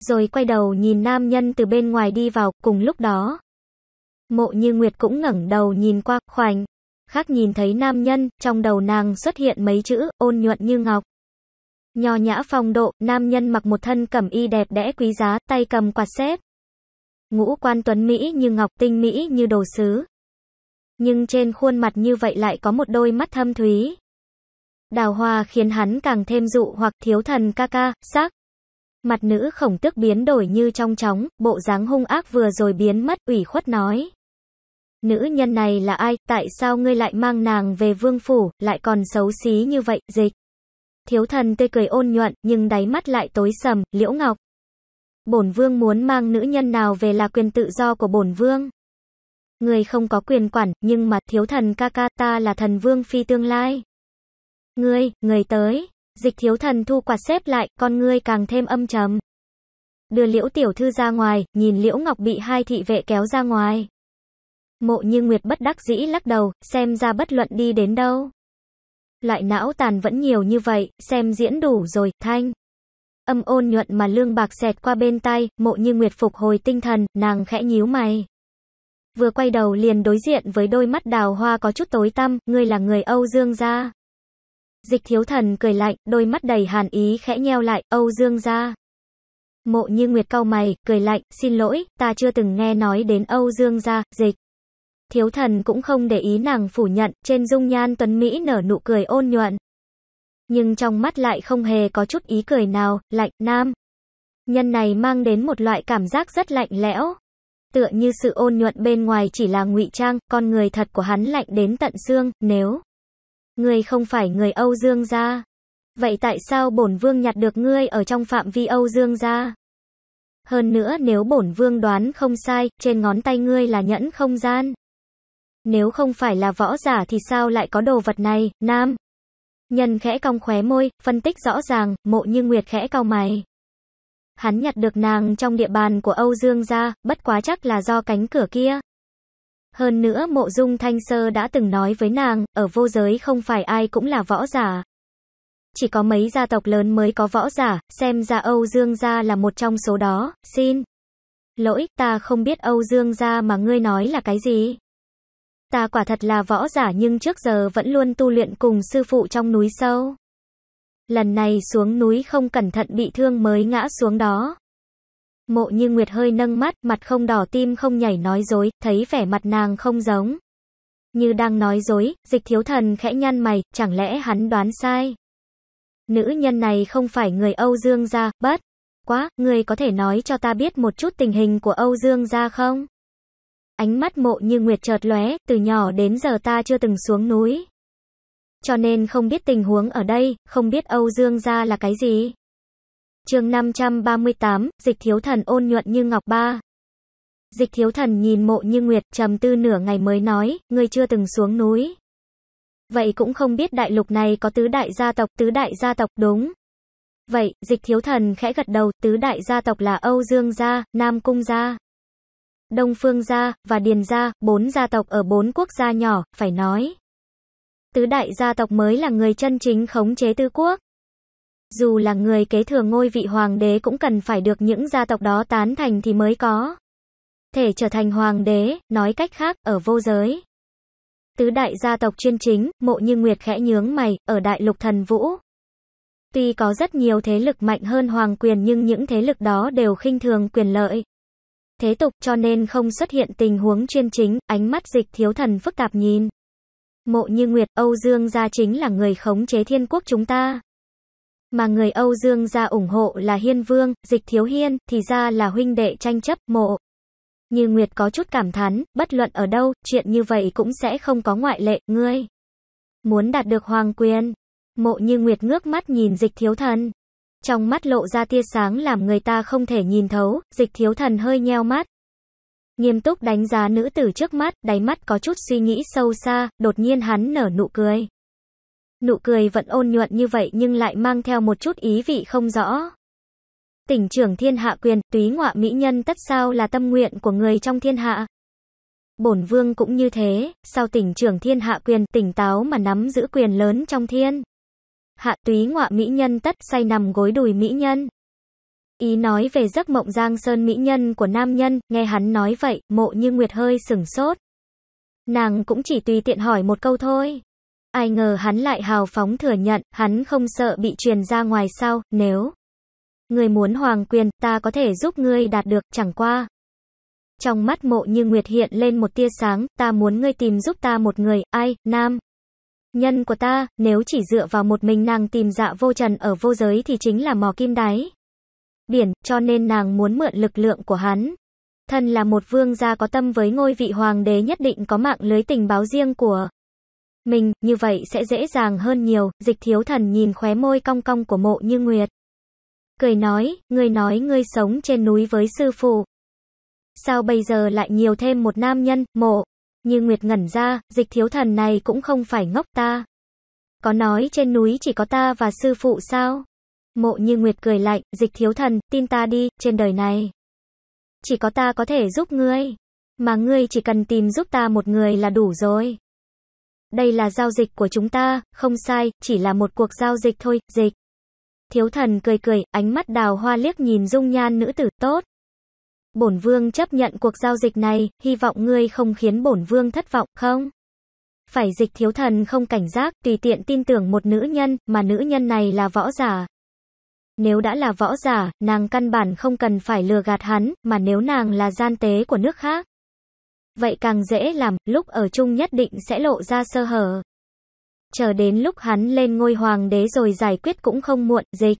Rồi quay đầu nhìn nam nhân từ bên ngoài đi vào, cùng lúc đó. Mộ như nguyệt cũng ngẩng đầu nhìn qua, khoảnh. Khác nhìn thấy nam nhân, trong đầu nàng xuất hiện mấy chữ, ôn nhuận như ngọc. Nho nhã phong độ, nam nhân mặc một thân cẩm y đẹp đẽ quý giá, tay cầm quạt xếp. Ngũ quan tuấn Mỹ như ngọc tinh Mỹ như đồ sứ. Nhưng trên khuôn mặt như vậy lại có một đôi mắt thâm thúy, đào hoa khiến hắn càng thêm dụ hoặc thiếu thần ca ca, xác. Mặt nữ khổng tước biến đổi như trong chóng, bộ dáng hung ác vừa rồi biến mất, ủy khuất nói. Nữ nhân này là ai, tại sao ngươi lại mang nàng về vương phủ, lại còn xấu xí như vậy, dịch. Thiếu thần tươi cười ôn nhuận, nhưng đáy mắt lại tối sầm, liễu ngọc. Bổn vương muốn mang nữ nhân nào về là quyền tự do của bổn vương. Người không có quyền quản, nhưng mà thiếu thần ca ca ta là thần vương phi tương lai. Ngươi, người tới. Dịch thiếu thần thu quạt xếp lại, con ngươi càng thêm âm trầm. Đưa liễu tiểu thư ra ngoài, nhìn liễu ngọc bị hai thị vệ kéo ra ngoài. Mộ như Nguyệt bất đắc dĩ lắc đầu, xem ra bất luận đi đến đâu. Loại não tàn vẫn nhiều như vậy, xem diễn đủ rồi, thanh. Âm ôn nhuận mà lương bạc xẹt qua bên tay, mộ như Nguyệt phục hồi tinh thần, nàng khẽ nhíu mày. Vừa quay đầu liền đối diện với đôi mắt đào hoa có chút tối tăm, ngươi là người Âu Dương gia. Dịch thiếu thần cười lạnh, đôi mắt đầy hàn ý khẽ nheo lại, Âu Dương gia. Mộ như Nguyệt cau mày, cười lạnh, xin lỗi, ta chưa từng nghe nói đến Âu Dương gia, dịch. Thiếu thần cũng không để ý nàng phủ nhận, trên dung nhan tuấn Mỹ nở nụ cười ôn nhuận. Nhưng trong mắt lại không hề có chút ý cười nào, lạnh, nam. Nhân này mang đến một loại cảm giác rất lạnh lẽo. Tựa như sự ôn nhuận bên ngoài chỉ là ngụy trang, con người thật của hắn lạnh đến tận xương, nếu Ngươi không phải người Âu Dương gia. Vậy tại sao bổn vương nhặt được ngươi ở trong phạm vi Âu Dương gia? Hơn nữa nếu bổn vương đoán không sai, trên ngón tay ngươi là nhẫn không gian. Nếu không phải là võ giả thì sao lại có đồ vật này, nam? Nhân khẽ cong khóe môi, phân tích rõ ràng, mộ như nguyệt khẽ cau mày. Hắn nhặt được nàng trong địa bàn của Âu Dương gia, bất quá chắc là do cánh cửa kia. Hơn nữa mộ dung thanh sơ đã từng nói với nàng, ở vô giới không phải ai cũng là võ giả. Chỉ có mấy gia tộc lớn mới có võ giả, xem ra Âu Dương gia là một trong số đó, xin. Lỗi, ta không biết Âu Dương gia mà ngươi nói là cái gì. Ta quả thật là võ giả nhưng trước giờ vẫn luôn tu luyện cùng sư phụ trong núi sâu. Lần này xuống núi không cẩn thận bị thương mới ngã xuống đó. Mộ như Nguyệt hơi nâng mắt, mặt không đỏ tim không nhảy nói dối, thấy vẻ mặt nàng không giống. Như đang nói dối, dịch thiếu thần khẽ nhăn mày, chẳng lẽ hắn đoán sai. Nữ nhân này không phải người Âu Dương gia, bất. Quá, người có thể nói cho ta biết một chút tình hình của Âu Dương gia không? Ánh mắt mộ như Nguyệt chợt lóe, từ nhỏ đến giờ ta chưa từng xuống núi. Cho nên không biết tình huống ở đây, không biết Âu Dương gia là cái gì chương 538, dịch thiếu thần ôn nhuận như ngọc ba. Dịch thiếu thần nhìn mộ như nguyệt trầm tư nửa ngày mới nói, ngươi chưa từng xuống núi. Vậy cũng không biết đại lục này có tứ đại gia tộc, tứ đại gia tộc đúng. Vậy, dịch thiếu thần khẽ gật đầu, tứ đại gia tộc là Âu Dương gia, Nam Cung gia, Đông Phương gia, và Điền gia, bốn gia tộc ở bốn quốc gia nhỏ, phải nói. Tứ đại gia tộc mới là người chân chính khống chế tư quốc dù là người kế thừa ngôi vị hoàng đế cũng cần phải được những gia tộc đó tán thành thì mới có thể trở thành hoàng đế, nói cách khác, ở vô giới. Tứ đại gia tộc chuyên chính, mộ như Nguyệt khẽ nhướng mày, ở đại lục thần vũ. Tuy có rất nhiều thế lực mạnh hơn hoàng quyền nhưng những thế lực đó đều khinh thường quyền lợi. Thế tục cho nên không xuất hiện tình huống chuyên chính, ánh mắt dịch thiếu thần phức tạp nhìn. Mộ như Nguyệt, Âu Dương gia chính là người khống chế thiên quốc chúng ta mà người Âu Dương gia ủng hộ là Hiên Vương, Dịch Thiếu Hiên, thì ra là huynh đệ tranh chấp, mộ. Như Nguyệt có chút cảm thán, bất luận ở đâu, chuyện như vậy cũng sẽ không có ngoại lệ, ngươi. Muốn đạt được hoàng quyền, mộ như Nguyệt ngước mắt nhìn dịch thiếu thần. Trong mắt lộ ra tia sáng làm người ta không thể nhìn thấu, dịch thiếu thần hơi nheo mắt. Nghiêm túc đánh giá nữ tử trước mắt, đáy mắt có chút suy nghĩ sâu xa, đột nhiên hắn nở nụ cười nụ cười vẫn ôn nhuận như vậy nhưng lại mang theo một chút ý vị không rõ. Tỉnh trưởng thiên hạ quyền, túy ngọa mỹ nhân tất sao là tâm nguyện của người trong thiên hạ. Bổn vương cũng như thế, sao tỉnh trưởng thiên hạ quyền tỉnh táo mà nắm giữ quyền lớn trong thiên. Hạ túy ngọa mỹ nhân tất say nằm gối đùi mỹ nhân. Ý nói về giấc mộng giang sơn mỹ nhân của nam nhân, nghe hắn nói vậy, mộ như nguyệt hơi sừng sốt. Nàng cũng chỉ tùy tiện hỏi một câu thôi. Ai ngờ hắn lại hào phóng thừa nhận, hắn không sợ bị truyền ra ngoài sao, nếu người muốn hoàng quyền, ta có thể giúp ngươi đạt được, chẳng qua. Trong mắt mộ như nguyệt hiện lên một tia sáng, ta muốn ngươi tìm giúp ta một người, ai, nam. Nhân của ta, nếu chỉ dựa vào một mình nàng tìm dạ vô trần ở vô giới thì chính là mò kim đáy. Biển, cho nên nàng muốn mượn lực lượng của hắn. Thân là một vương gia có tâm với ngôi vị hoàng đế nhất định có mạng lưới tình báo riêng của mình, như vậy sẽ dễ dàng hơn nhiều, dịch thiếu thần nhìn khóe môi cong cong của mộ như nguyệt. Cười nói, ngươi nói ngươi sống trên núi với sư phụ. Sao bây giờ lại nhiều thêm một nam nhân, mộ? Như Nguyệt ngẩn ra, dịch thiếu thần này cũng không phải ngốc ta. Có nói trên núi chỉ có ta và sư phụ sao? Mộ như Nguyệt cười lạnh, dịch thiếu thần, tin ta đi, trên đời này. Chỉ có ta có thể giúp ngươi. Mà ngươi chỉ cần tìm giúp ta một người là đủ rồi đây là giao dịch của chúng ta, không sai, chỉ là một cuộc giao dịch thôi, dịch. Thiếu thần cười cười, ánh mắt đào hoa liếc nhìn dung nhan nữ tử, tốt. Bổn vương chấp nhận cuộc giao dịch này, hy vọng ngươi không khiến bổn vương thất vọng, không? Phải dịch thiếu thần không cảnh giác, tùy tiện tin tưởng một nữ nhân, mà nữ nhân này là võ giả. Nếu đã là võ giả, nàng căn bản không cần phải lừa gạt hắn, mà nếu nàng là gian tế của nước khác. Vậy càng dễ làm, lúc ở chung nhất định sẽ lộ ra sơ hở. Chờ đến lúc hắn lên ngôi hoàng đế rồi giải quyết cũng không muộn, dịch.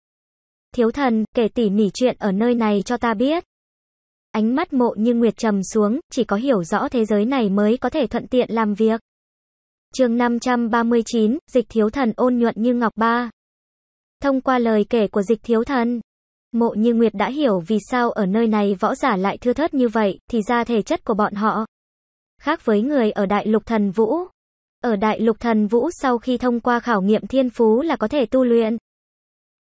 Thiếu thần, kể tỉ mỉ chuyện ở nơi này cho ta biết. Ánh mắt mộ như nguyệt trầm xuống, chỉ có hiểu rõ thế giới này mới có thể thuận tiện làm việc. chương 539, dịch thiếu thần ôn nhuận như ngọc ba. Thông qua lời kể của dịch thiếu thần, Mộ Như Nguyệt đã hiểu vì sao ở nơi này võ giả lại thưa thớt như vậy, thì ra thể chất của bọn họ khác với người ở Đại Lục Thần Vũ. Ở Đại Lục Thần Vũ sau khi thông qua khảo nghiệm thiên phú là có thể tu luyện.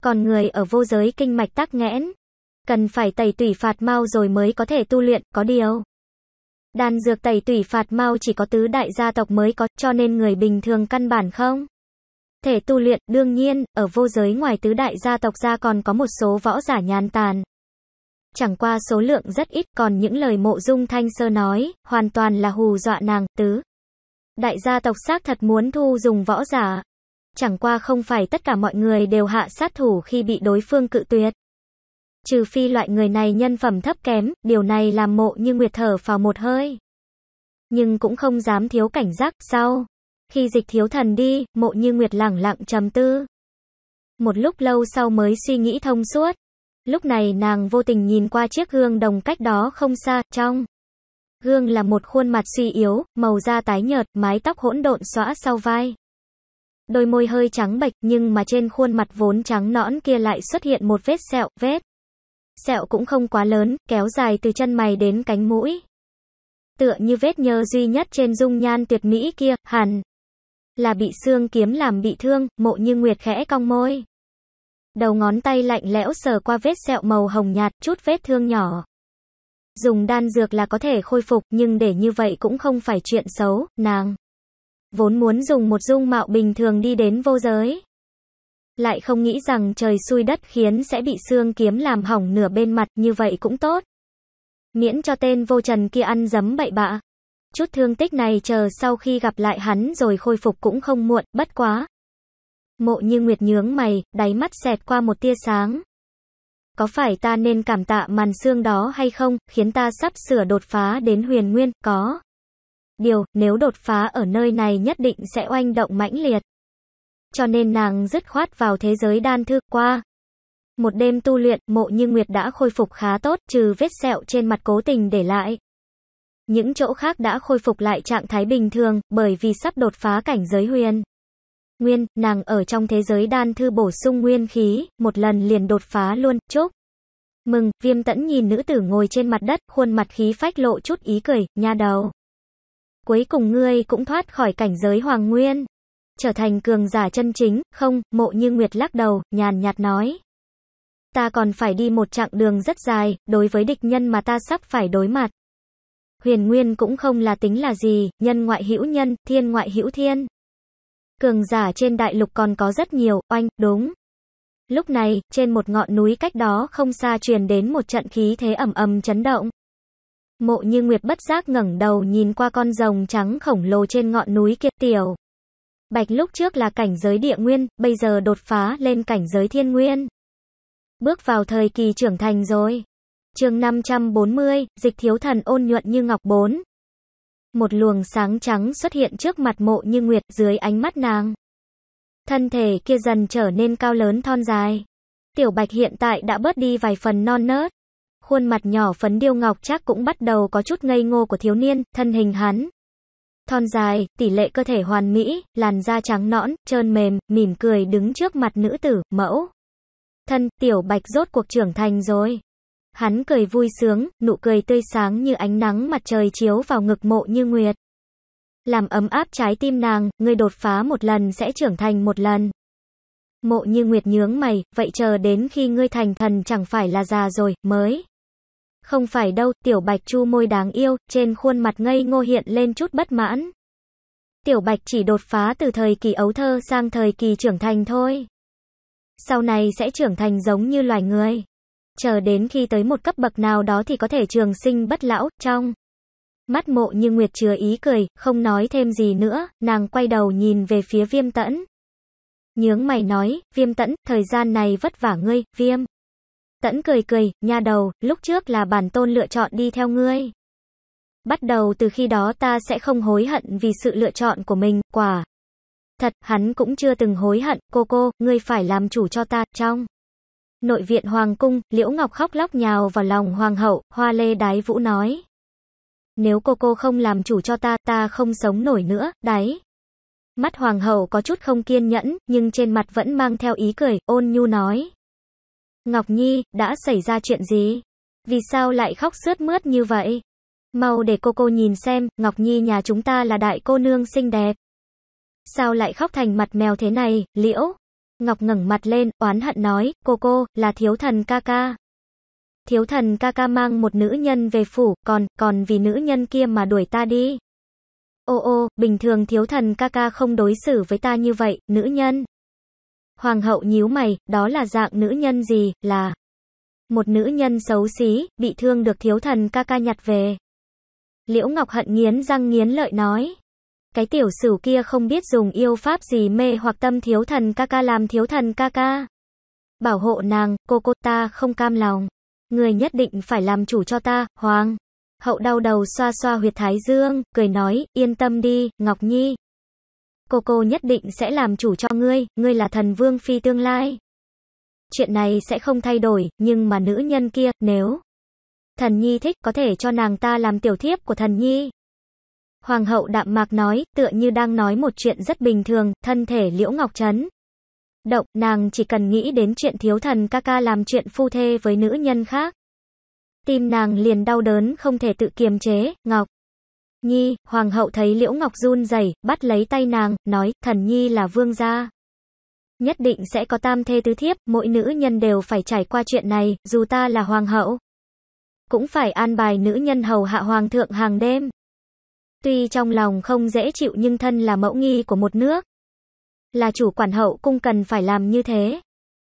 Còn người ở vô giới kinh mạch tắc nghẽn, cần phải tẩy tủy phạt mau rồi mới có thể tu luyện, có điều. Đan dược tẩy tủy phạt mau chỉ có tứ đại gia tộc mới có, cho nên người bình thường căn bản không. Thể tu luyện, đương nhiên, ở vô giới ngoài tứ đại gia tộc ra còn có một số võ giả nhàn tàn. Chẳng qua số lượng rất ít, còn những lời mộ dung thanh sơ nói, hoàn toàn là hù dọa nàng, tứ. Đại gia tộc xác thật muốn thu dùng võ giả. Chẳng qua không phải tất cả mọi người đều hạ sát thủ khi bị đối phương cự tuyệt. Trừ phi loại người này nhân phẩm thấp kém, điều này làm mộ như nguyệt thở vào một hơi. Nhưng cũng không dám thiếu cảnh giác, sau. Khi dịch thiếu thần đi, mộ như nguyệt lẳng lặng trầm tư. Một lúc lâu sau mới suy nghĩ thông suốt. Lúc này nàng vô tình nhìn qua chiếc gương đồng cách đó không xa, trong. Gương là một khuôn mặt suy yếu, màu da tái nhợt, mái tóc hỗn độn xóa sau vai. Đôi môi hơi trắng bệch nhưng mà trên khuôn mặt vốn trắng nõn kia lại xuất hiện một vết sẹo, vết. Sẹo cũng không quá lớn, kéo dài từ chân mày đến cánh mũi. Tựa như vết nhơ duy nhất trên dung nhan tuyệt mỹ kia, hẳn. Là bị xương kiếm làm bị thương, mộ như nguyệt khẽ cong môi. Đầu ngón tay lạnh lẽo sờ qua vết sẹo màu hồng nhạt, chút vết thương nhỏ. Dùng đan dược là có thể khôi phục, nhưng để như vậy cũng không phải chuyện xấu, nàng. Vốn muốn dùng một dung mạo bình thường đi đến vô giới. Lại không nghĩ rằng trời xui đất khiến sẽ bị xương kiếm làm hỏng nửa bên mặt, như vậy cũng tốt. Miễn cho tên vô trần kia ăn dấm bậy bạ. Chút thương tích này chờ sau khi gặp lại hắn rồi khôi phục cũng không muộn, bất quá, Mộ như Nguyệt nhướng mày, đáy mắt xẹt qua một tia sáng. Có phải ta nên cảm tạ màn xương đó hay không, khiến ta sắp sửa đột phá đến huyền nguyên, có. Điều, nếu đột phá ở nơi này nhất định sẽ oanh động mãnh liệt. Cho nên nàng dứt khoát vào thế giới đan thư qua. Một đêm tu luyện, mộ như Nguyệt đã khôi phục khá tốt, trừ vết sẹo trên mặt cố tình để lại. Những chỗ khác đã khôi phục lại trạng thái bình thường, bởi vì sắp đột phá cảnh giới huyền nguyên, nàng ở trong thế giới đan thư bổ sung nguyên khí, một lần liền đột phá luôn, chúc. Mừng, viêm tẫn nhìn nữ tử ngồi trên mặt đất, khuôn mặt khí phách lộ chút ý cười, nha đầu. Cuối cùng ngươi cũng thoát khỏi cảnh giới hoàng nguyên. Trở thành cường giả chân chính, không, mộ như nguyệt lắc đầu, nhàn nhạt nói. Ta còn phải đi một chặng đường rất dài, đối với địch nhân mà ta sắp phải đối mặt. Huyền nguyên cũng không là tính là gì, nhân ngoại hữu nhân, thiên ngoại hữu thiên cường giả trên đại lục còn có rất nhiều, oanh, đúng. Lúc này, trên một ngọn núi cách đó không xa truyền đến một trận khí thế ẩm ầm chấn động. Mộ như Nguyệt bất giác ngẩng đầu nhìn qua con rồng trắng khổng lồ trên ngọn núi kia tiểu. Bạch lúc trước là cảnh giới địa nguyên, bây giờ đột phá lên cảnh giới thiên nguyên. Bước vào thời kỳ trưởng thành rồi. chương 540, dịch thiếu thần ôn nhuận như ngọc bốn một luồng sáng trắng xuất hiện trước mặt mộ như nguyệt dưới ánh mắt nàng. Thân thể kia dần trở nên cao lớn thon dài. Tiểu bạch hiện tại đã bớt đi vài phần non nớt. Khuôn mặt nhỏ phấn điêu ngọc chắc cũng bắt đầu có chút ngây ngô của thiếu niên, thân hình hắn. Thon dài, tỷ lệ cơ thể hoàn mỹ, làn da trắng nõn, trơn mềm, mỉm cười đứng trước mặt nữ tử, mẫu. Thân, tiểu bạch rốt cuộc trưởng thành rồi. Hắn cười vui sướng, nụ cười tươi sáng như ánh nắng mặt trời chiếu vào ngực mộ như nguyệt. Làm ấm áp trái tim nàng, ngươi đột phá một lần sẽ trưởng thành một lần. Mộ như nguyệt nhướng mày, vậy chờ đến khi ngươi thành thần chẳng phải là già rồi, mới. Không phải đâu, tiểu bạch chu môi đáng yêu, trên khuôn mặt ngây ngô hiện lên chút bất mãn. Tiểu bạch chỉ đột phá từ thời kỳ ấu thơ sang thời kỳ trưởng thành thôi. Sau này sẽ trưởng thành giống như loài người chờ đến khi tới một cấp bậc nào đó thì có thể trường sinh bất lão, trong. Mắt mộ như Nguyệt chứa ý cười, không nói thêm gì nữa, nàng quay đầu nhìn về phía viêm tẫn. Nhướng mày nói, viêm tẫn, thời gian này vất vả ngươi, viêm. Tẫn cười cười, nha đầu, lúc trước là bản tôn lựa chọn đi theo ngươi. Bắt đầu từ khi đó ta sẽ không hối hận vì sự lựa chọn của mình, quả. Thật, hắn cũng chưa từng hối hận, cô cô, ngươi phải làm chủ cho ta, trong. Nội viện hoàng cung, Liễu Ngọc khóc lóc nhào vào lòng hoàng hậu, Hoa Lê Đái Vũ nói. Nếu cô cô không làm chủ cho ta, ta không sống nổi nữa, đấy. Mắt hoàng hậu có chút không kiên nhẫn, nhưng trên mặt vẫn mang theo ý cười, ôn nhu nói. Ngọc Nhi, đã xảy ra chuyện gì? Vì sao lại khóc sướt mướt như vậy? Mau để cô cô nhìn xem, Ngọc Nhi nhà chúng ta là đại cô nương xinh đẹp. Sao lại khóc thành mặt mèo thế này, liễu? Ngọc ngẩng mặt lên, oán hận nói, cô cô, là thiếu thần ca ca. Thiếu thần ca ca mang một nữ nhân về phủ, còn, còn vì nữ nhân kia mà đuổi ta đi. Ô ô, bình thường thiếu thần ca ca không đối xử với ta như vậy, nữ nhân. Hoàng hậu nhíu mày, đó là dạng nữ nhân gì, là một nữ nhân xấu xí, bị thương được thiếu thần ca ca nhặt về. Liễu Ngọc hận nghiến răng nghiến lợi nói. Cái tiểu sửu kia không biết dùng yêu pháp gì mê hoặc tâm thiếu thần ca ca làm thiếu thần ca ca. Bảo hộ nàng, cô cô ta không cam lòng. Người nhất định phải làm chủ cho ta, hoàng. Hậu đau đầu xoa xoa huyệt thái dương, cười nói, yên tâm đi, Ngọc Nhi. Cô cô nhất định sẽ làm chủ cho ngươi, ngươi là thần vương phi tương lai. Chuyện này sẽ không thay đổi, nhưng mà nữ nhân kia, nếu thần nhi thích có thể cho nàng ta làm tiểu thiếp của thần nhi. Hoàng hậu đạm mạc nói, tựa như đang nói một chuyện rất bình thường, thân thể liễu ngọc trấn. Động, nàng chỉ cần nghĩ đến chuyện thiếu thần ca ca làm chuyện phu thê với nữ nhân khác. Tim nàng liền đau đớn không thể tự kiềm chế, Ngọc. Nhi, hoàng hậu thấy liễu ngọc run rẩy bắt lấy tay nàng, nói, thần nhi là vương gia. Nhất định sẽ có tam thê tứ thiếp, mỗi nữ nhân đều phải trải qua chuyện này, dù ta là hoàng hậu. Cũng phải an bài nữ nhân hầu hạ hoàng thượng hàng đêm. Tuy trong lòng không dễ chịu nhưng thân là mẫu nghi của một nước. Là chủ quản hậu cung cần phải làm như thế.